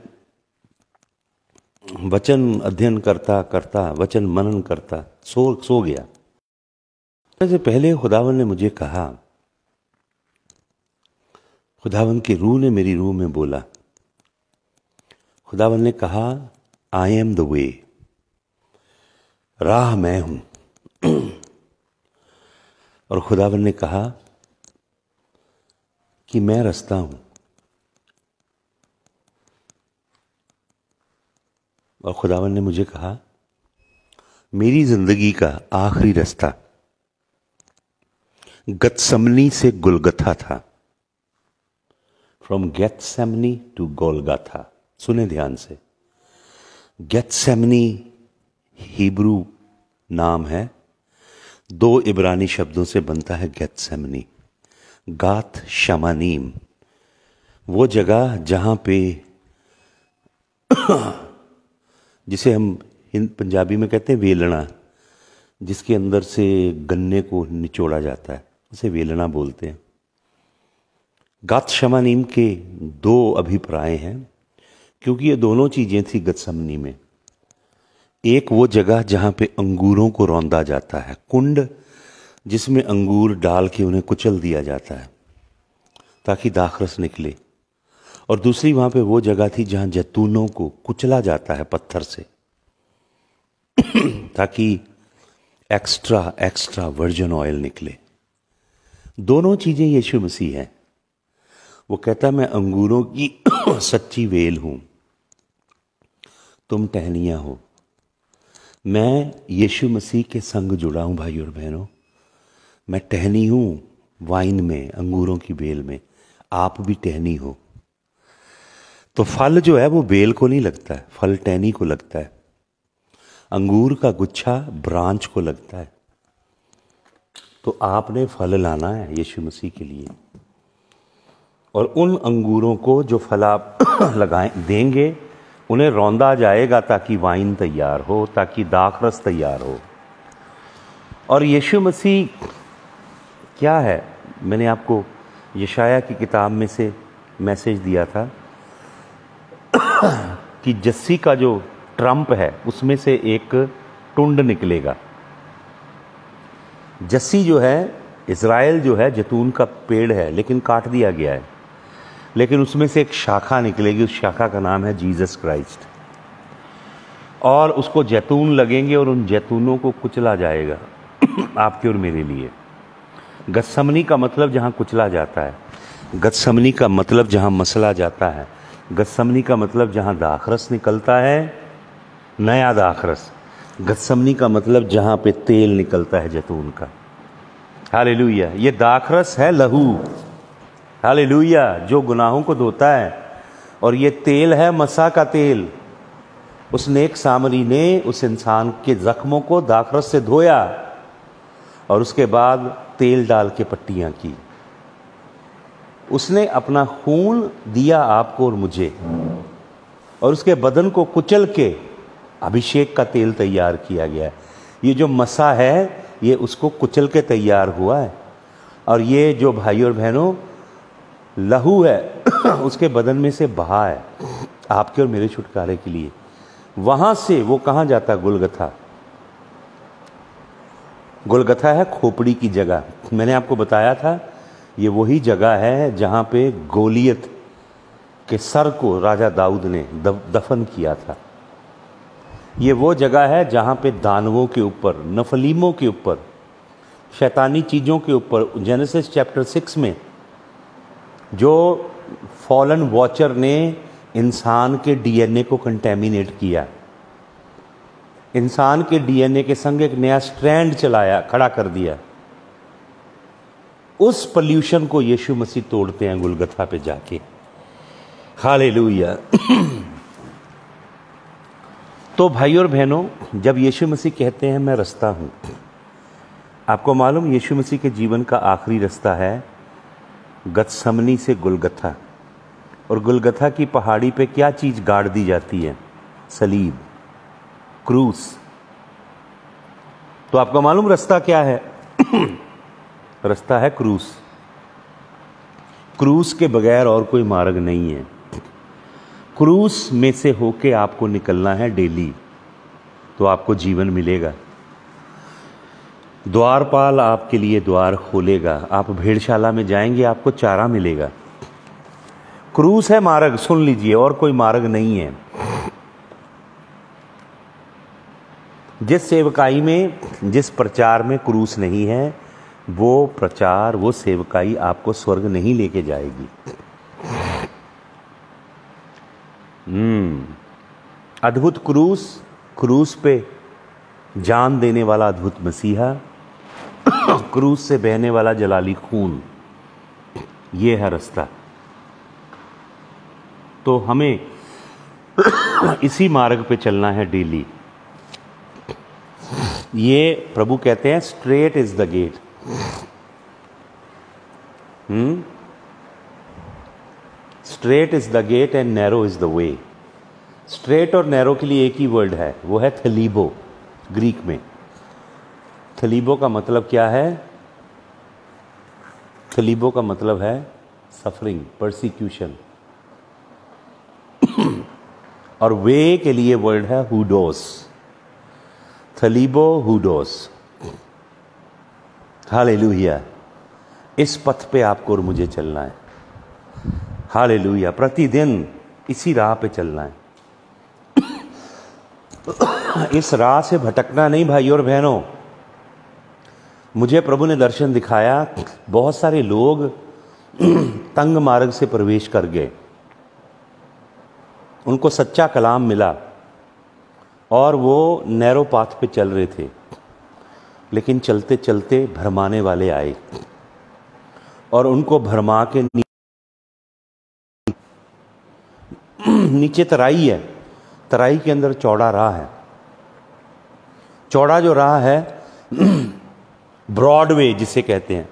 वचन अध्ययन करता करता वचन मनन करता सो सो गया से पहले खुदावन ने मुझे कहा खुदावन की रूह ने मेरी रूह में बोला खुदावन ने कहा आई एम द वे राह मैं हूं और खुदावन ने कहा कि मैं रस्ता हूं और खुदावन ने मुझे कहा मेरी जिंदगी का आखिरी रास्ता गतसमनी से गुलगथा था फ्रॉम सेमनी टू गोलगाथा सुने ध्यान से सेमनी हिब्रू नाम है दो इब्रानी शब्दों से बनता है गैतसमनी गात शमानीम वो जगह जहाँ पे जिसे हम पंजाबी में कहते हैं वेलना जिसके अंदर से गन्ने को निचोड़ा जाता है उसे वेलना बोलते हैं गात शमानीम के दो अभिप्राय हैं क्योंकि ये दोनों चीज़ें थी गतसमनी में एक वो जगह जहाँ पे अंगूरों को रौंदा जाता है कुंड जिसमें अंगूर डाल के उन्हें कुचल दिया जाता है ताकि दाखरस निकले और दूसरी वहाँ पे वो जगह थी जहाँ जैतूनों को कुचला जाता है पत्थर से ताकि एक्स्ट्रा एक्स्ट्रा वर्जन ऑयल निकले दोनों चीज़ें यीशु मसीह हैं वो कहता मैं अंगूरों की सच्ची वेल हूँ तुम टहनियाँ हो मैं यीशु मसीह के संग जुड़ा हूँ भाई और बहनों मैं टहनी हूँ वाइन में अंगूरों की बेल में आप भी टहनी हो तो फल जो है वो बेल को नहीं लगता है फल टहनी को लगता है अंगूर का गुच्छा ब्रांच को लगता है तो आपने फल लाना है यीशु मसीह के लिए और उन अंगूरों को जो फल आप लगाए देंगे उन्हें रौंदा जाएगा ताकि वाइन तैयार हो ताकि दाखरस तैयार हो और यीशु मसीह क्या है मैंने आपको यशाया की किताब में से मैसेज दिया था कि जस्सी का जो ट्रम्प है उसमें से एक टुंड निकलेगा जस्सी जो है इसराइल जो है जैतून का पेड़ है लेकिन काट दिया गया है लेकिन उसमें से एक शाखा निकलेगी उस शाखा का नाम है जीसस क्राइस्ट और उसको जैतून लगेंगे और उन जैतूनों को कुचला जाएगा आपके और मेरे लिए गत्समनी का मतलब जहाँ कुचला जाता है गत्समनी का मतलब जहाँ मसला जाता है गत्समनी का मतलब जहाँ दाखरस निकलता है नया दाखरस गत्समनी का मतलब जहाँ पे तेल निकलता है जैतून का हालेलुया ये दाखरस है लहू हालेलुया जो गुनाहों को धोता है और ये तेल है मसा का तेल उस नेक सामरी ने उस इंसान के ज़ख्मों को दाखरस से धोया और उसके बाद तेल डाल के पट्टियाँ की उसने अपना खून दिया आपको और मुझे और उसके बदन को कुचल के अभिषेक का तेल तैयार किया गया है ये जो मसा है ये उसको कुचल के तैयार हुआ है और ये जो भाई और बहनों लहू है उसके बदन में से बहा है आपके और मेरे छुटकारे के लिए वहां से वो कहाँ जाता गुलगथा गुलगथा है खोपड़ी की जगह मैंने आपको बताया था ये वही जगह है जहां पे गोलियत के सर को राजा दाऊद ने दफन किया था ये वो जगह है जहां पे दानवों के ऊपर नफलीमों के ऊपर शैतानी चीज़ों के ऊपर जेनेसिस चैप्टर सिक्स में जो फॉलन वॉचर ने इंसान के डीएनए को कंटेमिनेट किया इंसान के डीएनए के संग एक नया स्ट्रैंड चलाया खड़ा कर दिया उस पल्यूशन को यीशु मसीह तोड़ते हैं गुलगथा पे जाके खाले तो भाई और बहनों जब यीशु मसीह कहते हैं मैं रास्ता हूं आपको मालूम यीशु मसीह के जीवन का आखिरी रास्ता है गतसमनी से गुलगथा और गुलगथा की पहाड़ी पे क्या चीज़ गाड़ दी जाती है सलीब क्रूस तो आपको मालूम रास्ता क्या है रास्ता है क्रूस क्रूस के बगैर और कोई मार्ग नहीं है क्रूस में से होके आपको निकलना है डेली तो आपको जीवन मिलेगा द्वारपाल आपके लिए द्वार खोलेगा आप भेड़शाला में जाएंगे आपको चारा मिलेगा क्रूस है मार्ग सुन लीजिए और कोई मार्ग नहीं है जिस सेवकाई में जिस प्रचार में क्रूस नहीं है वो प्रचार वो सेवकाई आपको स्वर्ग नहीं लेके जाएगी हम्म अद्भुत क्रूस क्रूस पे जान देने वाला अद्भुत मसीहा हाँ। क्रूज से बहने वाला जलाली खून ये है रास्ता तो हमें इसी मार्ग पे चलना है डेली ये प्रभु कहते हैं straight is the gate hmm straight is the gate and narrow is the way straight और नैरो के लिए एक ही वर्ड है वो है थलीबो ग्रीक में थलीबो का मतलब क्या है थलीबो का मतलब है सफरिंग परसिक्यूशन और वे के लिए वर्ड है हुडोस थलीबो हुडोस हाल इस पथ पे आपको और मुझे चलना है हाल प्रतिदिन इसी राह पे चलना है इस राह से भटकना नहीं भाई और बहनों मुझे प्रभु ने दर्शन दिखाया बहुत सारे लोग तंग मार्ग से प्रवेश कर गए उनको सच्चा कलाम मिला और वो नैरो पाथ पे चल रहे थे लेकिन चलते चलते भरमाने वाले आए और उनको भरमा के नीचे तराई है तराई के अंदर चौड़ा राह है चौड़ा जो राह है ब्रॉडवे जिसे कहते हैं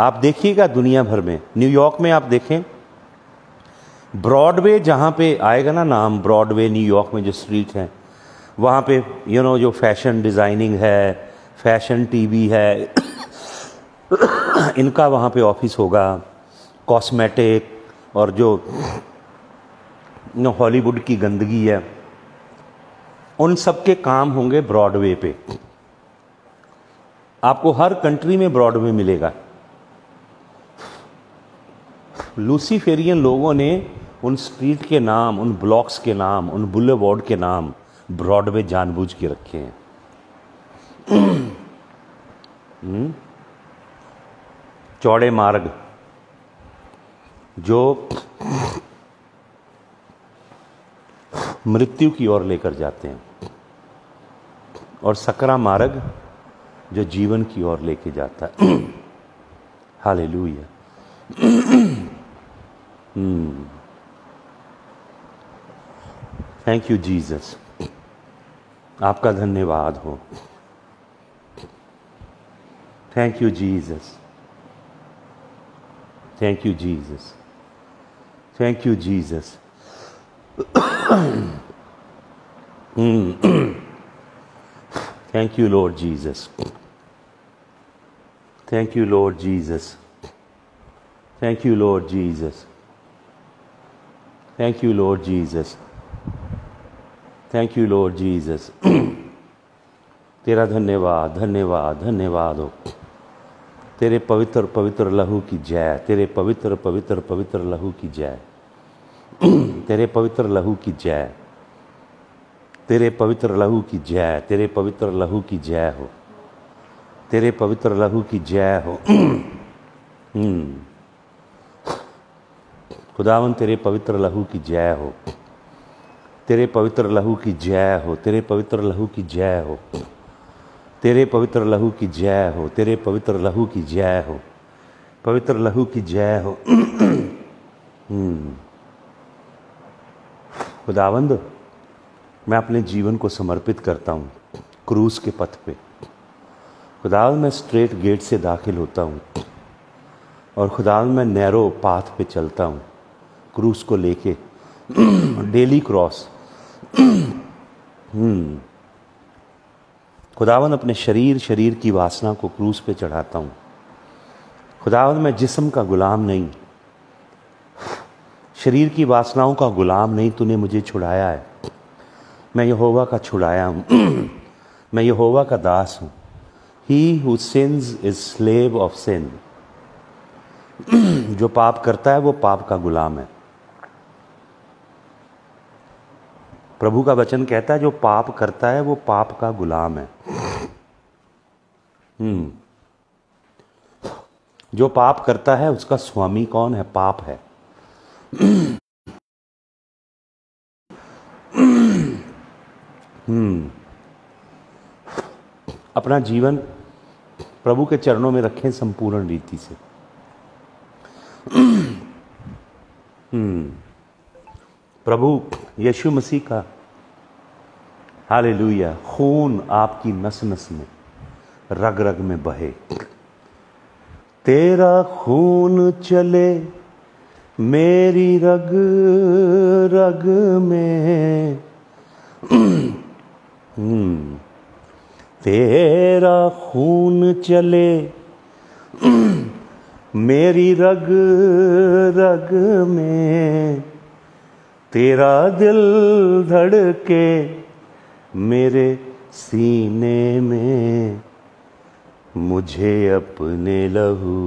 आप देखिएगा दुनिया भर में न्यूयॉर्क में आप देखें ब्रॉडवे जहाँ पे आएगा ना नाम ब्रॉडवे न्यूयॉर्क में जो स्ट्रीट हैं वहाँ पे यू नो जो फैशन डिज़ाइनिंग है फैशन टीवी है इनका वहाँ पे ऑफिस होगा कॉस्मेटिक और जो हॉलीवुड की गंदगी है उन सब के काम होंगे ब्रॉडवे पे आपको हर कंट्री में ब्रॉडवे मिलेगा लूसीफेरियन लोगों ने उन स्ट्रीट के नाम उन ब्लॉक्स के नाम उन बुलेवार्ड के नाम ब्रॉडवे जानबूझ के रखे हैं हम्म? चौड़े मार्ग जो मृत्यु की ओर लेकर जाते हैं और सकरा मार्ग जो जीवन की ओर लेके जाता है हाले थैंक यू जीसस आपका धन्यवाद हो thank you Jesus thank you Jesus thank you Jesus thank you Lord Jesus Thank you, Lord Jesus. Thank you, Lord Jesus. Thank you, Lord Jesus. Thank you Lord Jesus. तेरा धन्यवाद धन्यवाद धन्यवाद हो तेरे पवित्र पवित्र लहू की जय तेरे पवित्र पवित्र पवित्र लहू की जय तेरे पवित्र लहू की जय तेरे पवित्र लहू की जय तेरे पवित्र लहू की जय हो तेरे पवित्र लहू की जय हो हम्म। खुदावन तेरे पवित्र लहू की जय हो तेरे पवित्र लहू की जय हो तेरे पवित्र लहू की जय हो तेरे पवित्र लहू की जय हो तेरे पवित्र लहू की जय हो पवित्र लहू की जय हो हम्म। खुदावंद मैं अपने जीवन को समर्पित करता हूँ क्रूस के पथ पे खुदा मैं स्ट्रेट गेट से दाखिल होता हूँ और खुदा मैं नैरो पाथ पे चलता हूँ क्रूस को लेके डेली क्रॉस खुदावन अपने शरीर शरीर की वासना को क्रूस पे चढ़ाता हूँ खुदावन मैं जिस्म का गुलाम नहीं शरीर की वासनाओं का गुलाम नहीं तूने मुझे छुड़ाया है मैं यहोवा का छुड़ाया हूँ मैं यहोवा का दास हूँ he who sins is slave of sin. जो पाप करता है वो पाप का गुलाम है प्रभु का वचन कहता है जो पाप करता है वो पाप का गुलाम है हम्म। जो पाप करता है उसका स्वामी कौन है पाप है हम्म। अपना जीवन प्रभु के चरणों में रखें संपूर्ण रीति से हम्म। प्रभु यीशु मसीह का हाल खून आपकी नस नस में रग रग में बहे तेरा खून चले मेरी रग रग में हम्म। तेरा खून चले मेरी रग रग में तेरा दिल धड़के मेरे सीने में मुझे अपने लहू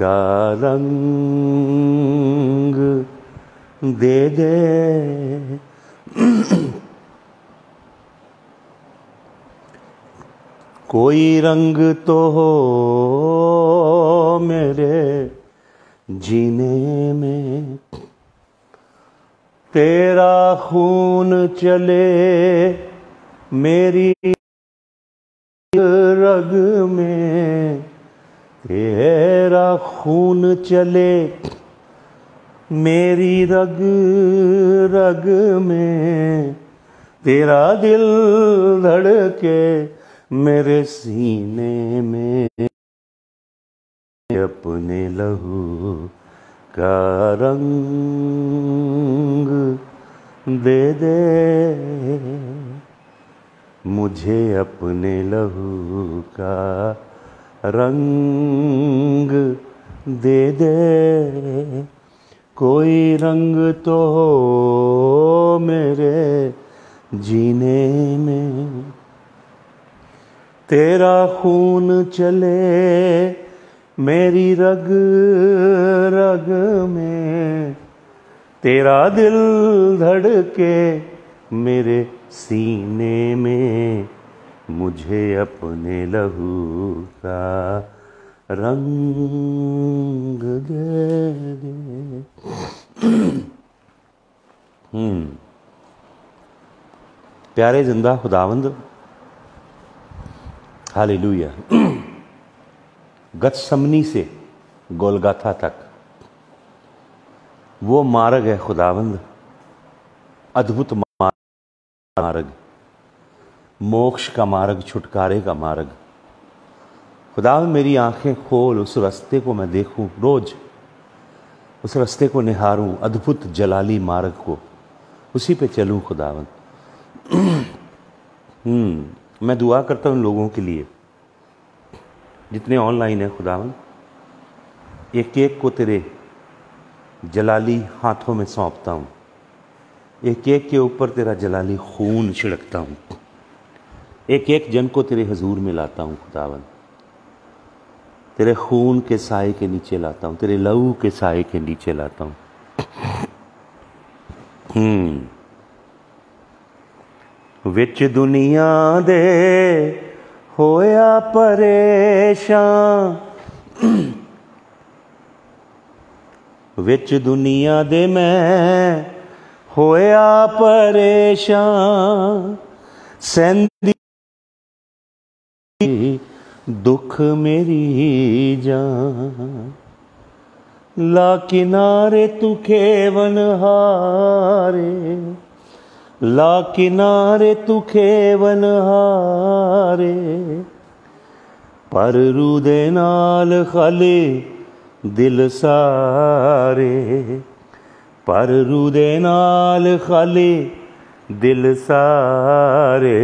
का रंग दे दे कोई रंग तो हो मेरे जीने में तेरा खून चले मेरी रग में तेरा खून चले मेरी रग रग में तेरा दिल धड़के मेरे सीने में अपने लहू का रंग दे दे मुझे अपने लहू का रंग दे दे कोई रंग तो हो मेरे जीने में तेरा खून चले मेरी रग रग में तेरा दिल धड़के मेरे सीने में मुझे अपने लहू का रंग दे दे हम्म। प्यारे जिंदा खुदावंद हालेलुया गतसमनी से गोलगाथा तक वो मार्ग है खुदावंद अद्भुत मार्ग मोक्ष का मार्ग छुटकारे का मार्ग खुदावंद मेरी आंखें खोल उस रास्ते को मैं देखूं रोज उस रास्ते को निहारूं अद्भुत जलाली मार्ग को उसी पे चलूं खुदावंद हम्म मैं दुआ करता हूँ लोगों के लिए जितने ऑनलाइन हैं खुदावन एक एक को तेरे जलाली हाथों में सौंपता हूँ एक एक के ऊपर तेरा जलाली खून छिड़कता हूँ एक एक जन को तेरे हजूर में लाता हूँ खुदावन तेरे खून के साय के नीचे लाता हूँ तेरे लहू के साए के नीचे लाता हूँ हम्म ਵਿੱਚ ਦੁਨੀਆ ਦੇ ਹੋਇਆ ਪਰੇਸ਼ਾਂ ਵਿੱਚ ਦੁਨੀਆ ਦੇ ਮੈਂ ਹੋਇਆ ਪਰੇਸ਼ਾਂ ਸੰਦੀ ਦੁੱਖ ਮੇਰੀ ਜਾਨ ਲਾ ਕਿਨਾਰੇ ਤੂੰ ਖੇਵਨ ਹਾਰੇ ਲਾ ਕਿਨਾਰੇ ਤੂੰ ਖੇਵਨ ਹਾਰੇ ਪਰ ਰੂ ਦੇ ਨਾਲ ਖਲੇ ਦਿਲ ਸਾਰੇ ਪਰ ਰੂ ਦੇ ਨਾਲ ਖਲੇ ਦਿਲ ਸਾਰੇ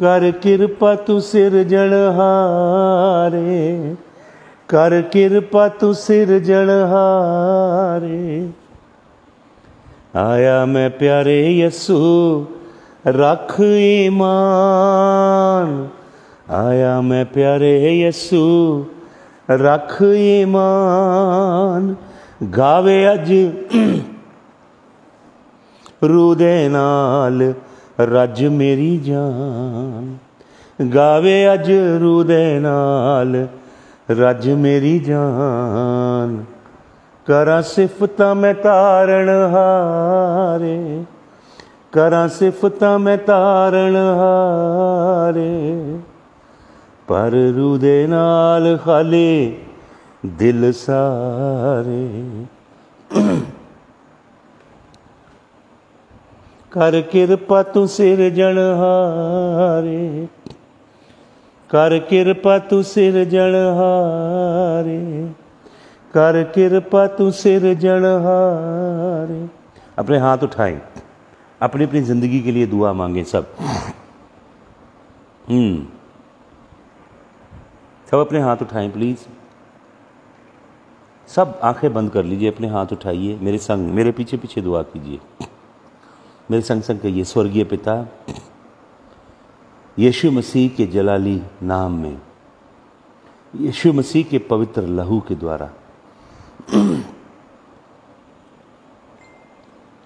ਕਰ ਕਿਰਪਾ ਤੂੰ ਸਿਰਜਣ ਹਾਰੇ ਕਰ ਕਿਰਪਾ ਤੂੰ ਸਿਰਜਣ ਹਾਰੇ आया मैं प्यारे यसु रख ईमान आया मैं प्यारे यसु रख ईमान गावे अज रू दे नाल रज मेरी जान गावे अज रू दे नाल रज मेरी जान ਕਰਾਂ ਸਿਫਤਾਂ ਮੈਂ ਤਾਰਨ ਹਾਰੇ ਕਰਾਂ ਸਿਫਤਾਂ ਮੈਂ ਤਾਰਨ ਹਾਰੇ ਪਰ ਰੂ ਦੇ ਨਾਲ ਖਾਲੀ ਦਿਲ ਸਾਰੇ ਕਰ ਕਿਰਪਾ ਤੂੰ ਸਿਰਜਣ ਹਾਰੇ ਕਰ ਕਿਰਪਾ ਤੂੰ ਸਿਰਜਣ ਹਾਰੇ कर कृपा तू सिरजनहार अपने हाथ उठाए अपनी अपनी ज़िंदगी के लिए दुआ मांगे सब हम्म सब अपने हाथ उठाएं प्लीज़ सब आंखें बंद कर लीजिए अपने हाथ उठाइए मेरे संग मेरे पीछे पीछे दुआ कीजिए मेरे संग संग कहिए स्वर्गीय पिता यीशु मसीह के जलाली नाम में यीशु मसीह के पवित्र लहू के द्वारा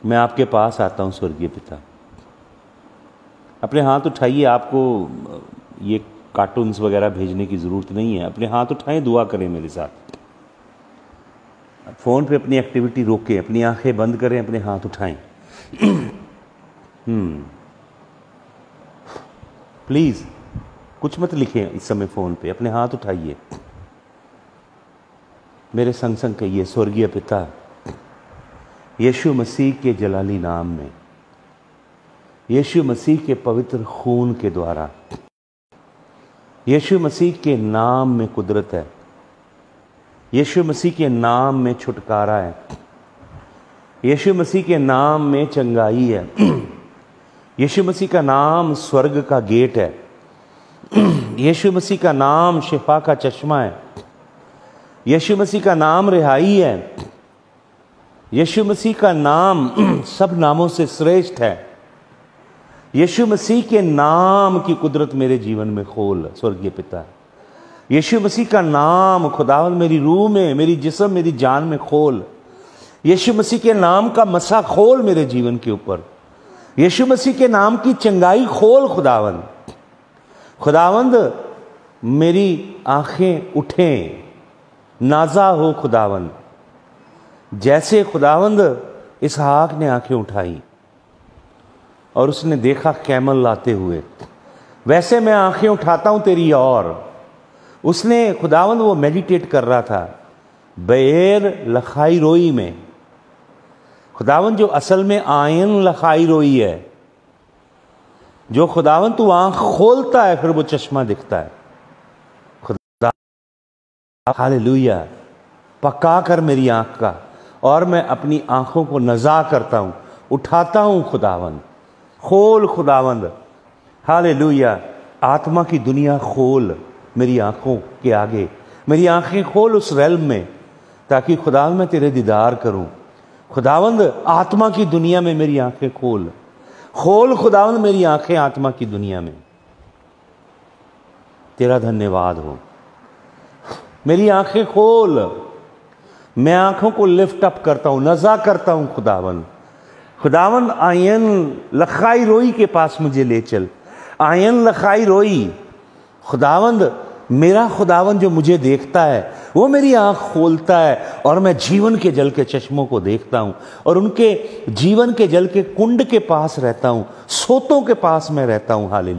मैं आपके पास आता हूँ स्वर्गीय पिता अपने हाथ उठाइए आपको ये कार्टून्स वगैरह भेजने की ज़रूरत नहीं है अपने हाथ उठाएं दुआ करें मेरे साथ फ़ोन पे अपनी एक्टिविटी रोकें अपनी आंखें बंद करें अपने हाथ उठाएं हम्म। प्लीज़ कुछ मत लिखें इस समय फ़ोन पे अपने हाथ उठाइए मेरे संग संग कहिए स्वर्गीय पिता यीशु मसीह के जलाली नाम में यीशु मसीह के पवित्र खून के द्वारा यीशु मसीह के नाम में कुदरत है यीशु मसीह के नाम में छुटकारा है यीशु मसीह के नाम में चंगाई है यीशु मसीह का नाम स्वर्ग का गेट है यीशु मसीह का नाम शिफा का चश्मा है यीशु मसीह का नाम रिहाई है यीशु मसीह का नाम सब नामों से श्रेष्ठ है यीशु मसीह के नाम की कुदरत मेरे जीवन में खोल स्वर्गीय पिता यीशु मसीह का नाम खुदावन मेरी रूह में मेरी जिसम मेरी जान में खोल यीशु मसीह के नाम का मसा खोल मेरे जीवन के ऊपर यीशु मसीह के नाम की चंगाई खोल खुदावंद खुदावंद मेरी आंखें उठें नाजा हो खुदावंद जैसे खुदावंद इसहाक ने आंखें उठाई और उसने देखा कैमल लाते हुए वैसे मैं आंखें उठाता हूं तेरी और उसने खुदावंद वो मेडिटेट कर रहा था बैर लखाई रोई में खुदावन जो असल में आयन लखाई रोई है जो खुदावन तू आंख खोलता है फिर वो चश्मा दिखता है हालेलुया पका कर मेरी आंख का और मैं अपनी आंखों को नज़ा करता हूं उठाता हूं खुदावंद खोल खुदावंद हालेलुया आत्मा की दुनिया खोल मेरी आंखों के आगे मेरी आंखें खोल उस रैल में ताकि खुदा मैं तेरे दीदार करूं खुदावंद आत्मा की दुनिया में मेरी आंखें खोल खोल खुदावंद मेरी आंखें आत्मा की दुनिया में तेरा धन्यवाद हो मेरी आंखें खोल मैं आंखों को लिफ्ट अप करता हूँ नज़ा करता हूँ खुदावन खुदावन आयन लखाई रोई के पास मुझे ले चल आयन लखाई रोई खुदावंद मेरा खुदावन जो मुझे देखता है वो मेरी आंख खोलता है और मैं जीवन के जल के चश्मों को देखता हूं और उनके जीवन के जल के कुंड के पास रहता हूँ सोतों के पास मैं रहता हूं हाल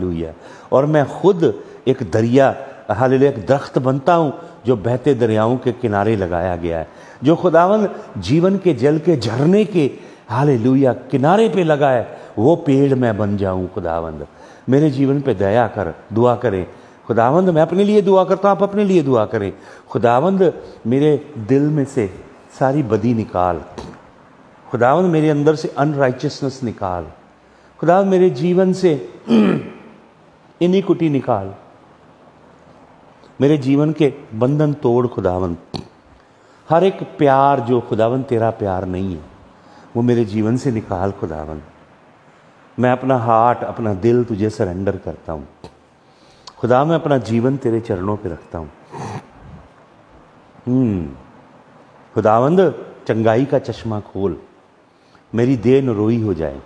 और मैं खुद एक दरिया हाल एक दरख्त बनता हूँ जो बहते दरियाओं के किनारे लगाया गया है जो खुदावन जीवन के जल के झरने के हाल किनारे पे लगाए वो पेड़ मैं बन जाऊँ खुदावंद मेरे जीवन पे दया कर दुआ करें खुदावंद मैं अपने लिए दुआ करता हूँ आप अपने लिए दुआ करें खुदावंद मेरे दिल में से सारी बदी निकाल खुदावंद मेरे अंदर से अनराइचसनेस निकाल खुदावंद मेरे जीवन से इनिकुटी निकाल मेरे जीवन के बंधन तोड़ खुदावन हर एक प्यार जो खुदावन तेरा प्यार नहीं है वो मेरे जीवन से निकाल खुदावन मैं अपना हार्ट अपना दिल तुझे सरेंडर करता हूँ खुदा मैं अपना जीवन तेरे चरणों पे रखता हूँ हम्म, खुदावंद चंगाई का चश्मा खोल मेरी देह नरोई हो जाए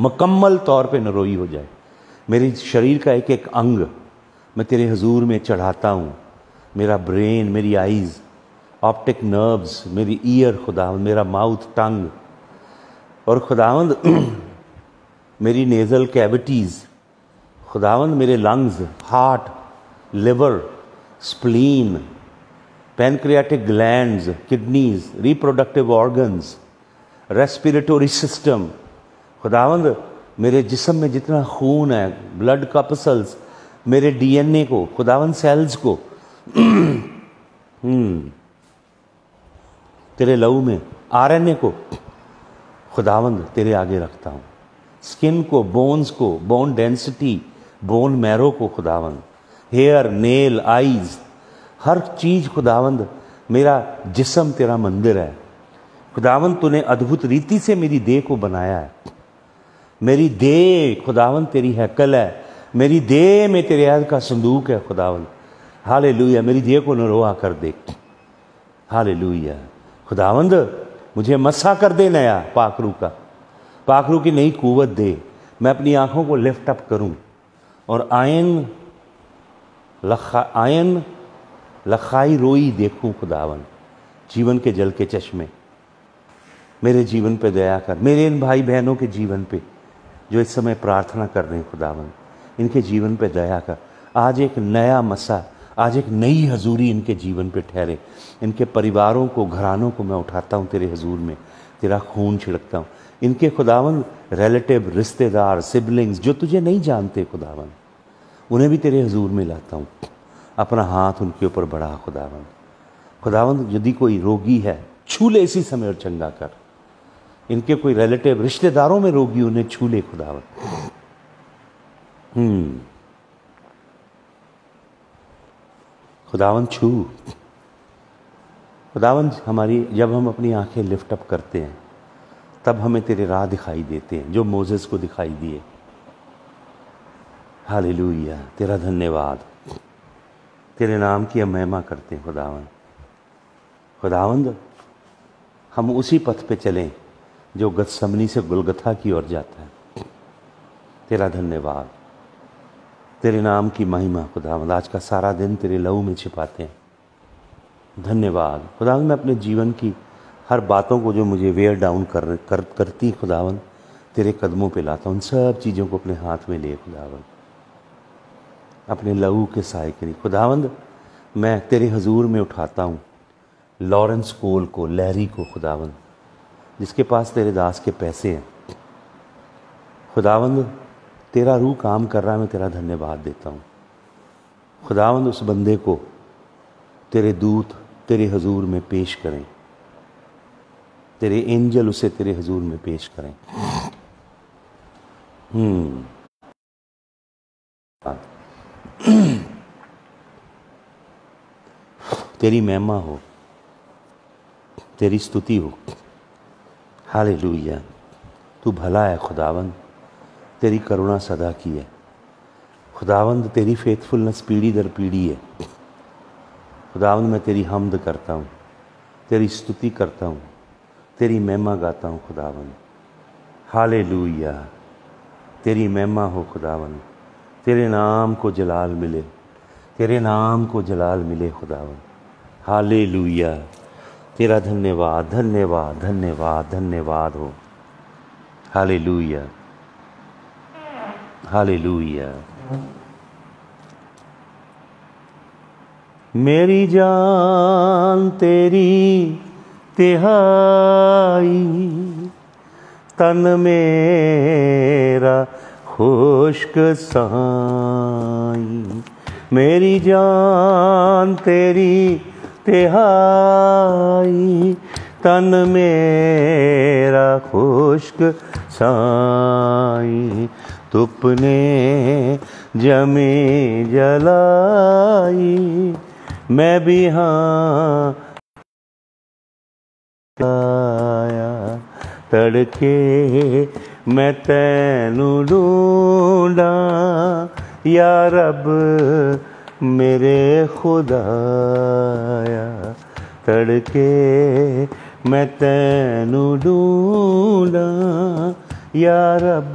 मुकम्मल तौर पे नरोई हो जाए मेरे शरीर का एक एक अंग मैं तेरे हजूर में चढ़ाता हूँ मेरा ब्रेन मेरी आइज़ ऑप्टिक नर्व्स मेरी ईयर खुदावंद मेरा माउथ टंग और खुदावंद मेरी नेज़ल कैविटीज़ खुदावंद मेरे lungs heart liver spleen pancreatic glands kidneys reproductive organs respiratory system खुदावंद मेरे जिसम में जितना खून है ब्लड कपसल्स मेरे डीएनए को खुदावन सेल्स को हम्म। तेरे लहू में आरएनए को खुदावंद तेरे आगे रखता हूँ स्किन को बोन्स को बोन डेंसिटी बोन मैरो को खुदावंद हेयर नेल आईज हर चीज़ खुदावंद मेरा जिसम तेरा मंदिर है खुदावन तूने अद्भुत रीति से मेरी देह को बनाया है मेरी देह खुदावन तेरी हैकल है मेरी देह में तेरे याद का संदूक है खुदावन हाले लुया मेरी देह को नरोहा कर दे हाले लुया खुदावंद मुझे मसा कर दे नया पाखरू का पाखरू की नई कुवत दे मैं अपनी आंखों को लिफ्ट अप करूं और आयन लखा आयन लखाई रोई देखूं खुदावन जीवन के जल के चश्मे मेरे जीवन पे दया कर मेरे इन भाई बहनों के जीवन पे जो इस समय प्रार्थना कर रहे हैं खुदावन इनके जीवन पे दया कर आज एक नया मसा आज एक नई हजूरी इनके जीवन पे ठहरे इनके परिवारों को घरानों को मैं उठाता हूँ तेरे हजूर में तेरा खून छिड़कता हूँ इनके खुदावन रिलेटिव रिश्तेदार सिबलिंग्स जो तुझे नहीं जानते खुदावन उन्हें भी तेरे हजूर में लाता हूँ अपना हाथ उनके ऊपर बढ़ा खुदावन खुदावन यदि कोई रोगी है छू ले इसी समय और चंगा कर इनके कोई रिलेटिव रिश्तेदारों में रोगी उन्हें छू ले खुदावन हम्म hmm. खुदावन छू खुदावन हमारी जब हम अपनी आंखें लिफ्ट अप करते हैं तब हमें तेरे राह दिखाई देते हैं जो मोजेस को दिखाई दिए हालेलुया तेरा धन्यवाद तेरे नाम की हम महिमा करते हैं खुदावन खुदावंद हम उसी पथ पे चलें जो गदसमनी से गुलगथा की ओर जाता है तेरा धन्यवाद तेरे नाम की महिमा खुदावंद आज का सारा दिन तेरे लहू में छिपाते हैं धन्यवाद खुदावंद मैं अपने जीवन की हर बातों को जो मुझे वेयर डाउन कर, कर करती खुदावंद तेरे कदमों पे लाता उन सब चीज़ों को अपने हाथ में ले खुदावंद अपने लहू के साय करी खुदावंद मैं तेरे हजूर में उठाता हूँ लॉरेंस कोल को लहरी को खुदावंद जिसके पास तेरे दास के पैसे हैं खुदावंद तेरा रूह काम कर रहा है मैं तेरा धन्यवाद देता हूँ खुदावंद उस बंदे को तेरे दूत तेरे हजूर में पेश करें तेरे एंजल उसे तेरे हजूर में पेश करें हम्म। तेरी महिमा हो तेरी स्तुति हो हाले तू भला है खुदावंद तेरी करुणा सदा की है खुदावंद तेरी फेथफुलनेस पीढ़ी दर पीढ़ी है खुदावंद मैं तेरी हमद करता हूँ तेरी स्तुति करता हूँ तेरी महिमा गाता हूँ खुदावंद हाले लूया तेरी महिमा हो खुदावन तेरे नाम को जलाल मिले तेरे नाम को जलाल मिले खुदावन हाले लूया तेरा धन्यवाद धन्यवाद धन्यवाद धन्यवाद हो हाले लूया हालेलुया मेरी जान तेरी तिहाई तन मेरा खुश्क साई मेरी जान तेरी तिहाई तन मेरा खुश्क साई धूप ने जमी जलाई मैं भी हाँ ਆਇਆ ਤੜਕੇ ਮੈਂ ਤੈਨੂੰ ਢੂੰਡਾਂ ਯਾ ਰੱਬ ਮੇਰੇ ਖੁਦਾਇਆ ਤੜਕੇ ਮੈਂ ਤੈਨੂੰ ਢੂੰਡਾਂ ਯਾ ਰੱਬ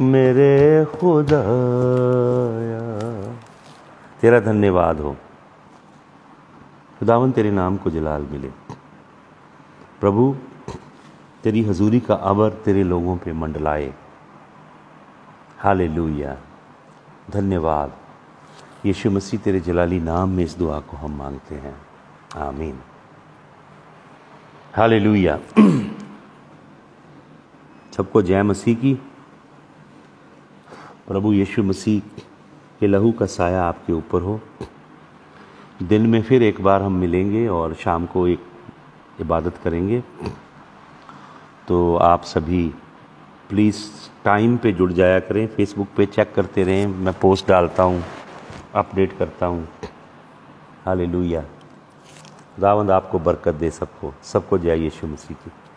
मेरे खुदाया तेरा धन्यवाद हो खुदावन तेरे नाम को जलाल मिले प्रभु तेरी हजूरी का अबर तेरे लोगों पे मंडलाए हाले लुया धन्यवाद यीशु मसीह तेरे जलाली नाम में इस दुआ को हम मांगते हैं आमीन हाले लुया सबको जय मसीह की प्रभु यीशु मसीह के लहू का साया आपके ऊपर हो दिन में फिर एक बार हम मिलेंगे और शाम को एक इबादत करेंगे तो आप सभी प्लीज़ टाइम पे जुड़ जाया करें फेसबुक पे चेक करते रहें मैं पोस्ट डालता हूँ अपडेट करता हूँ हाल खुदावंद आपको बरकत दे सबको सबको जय यीशु मसीह की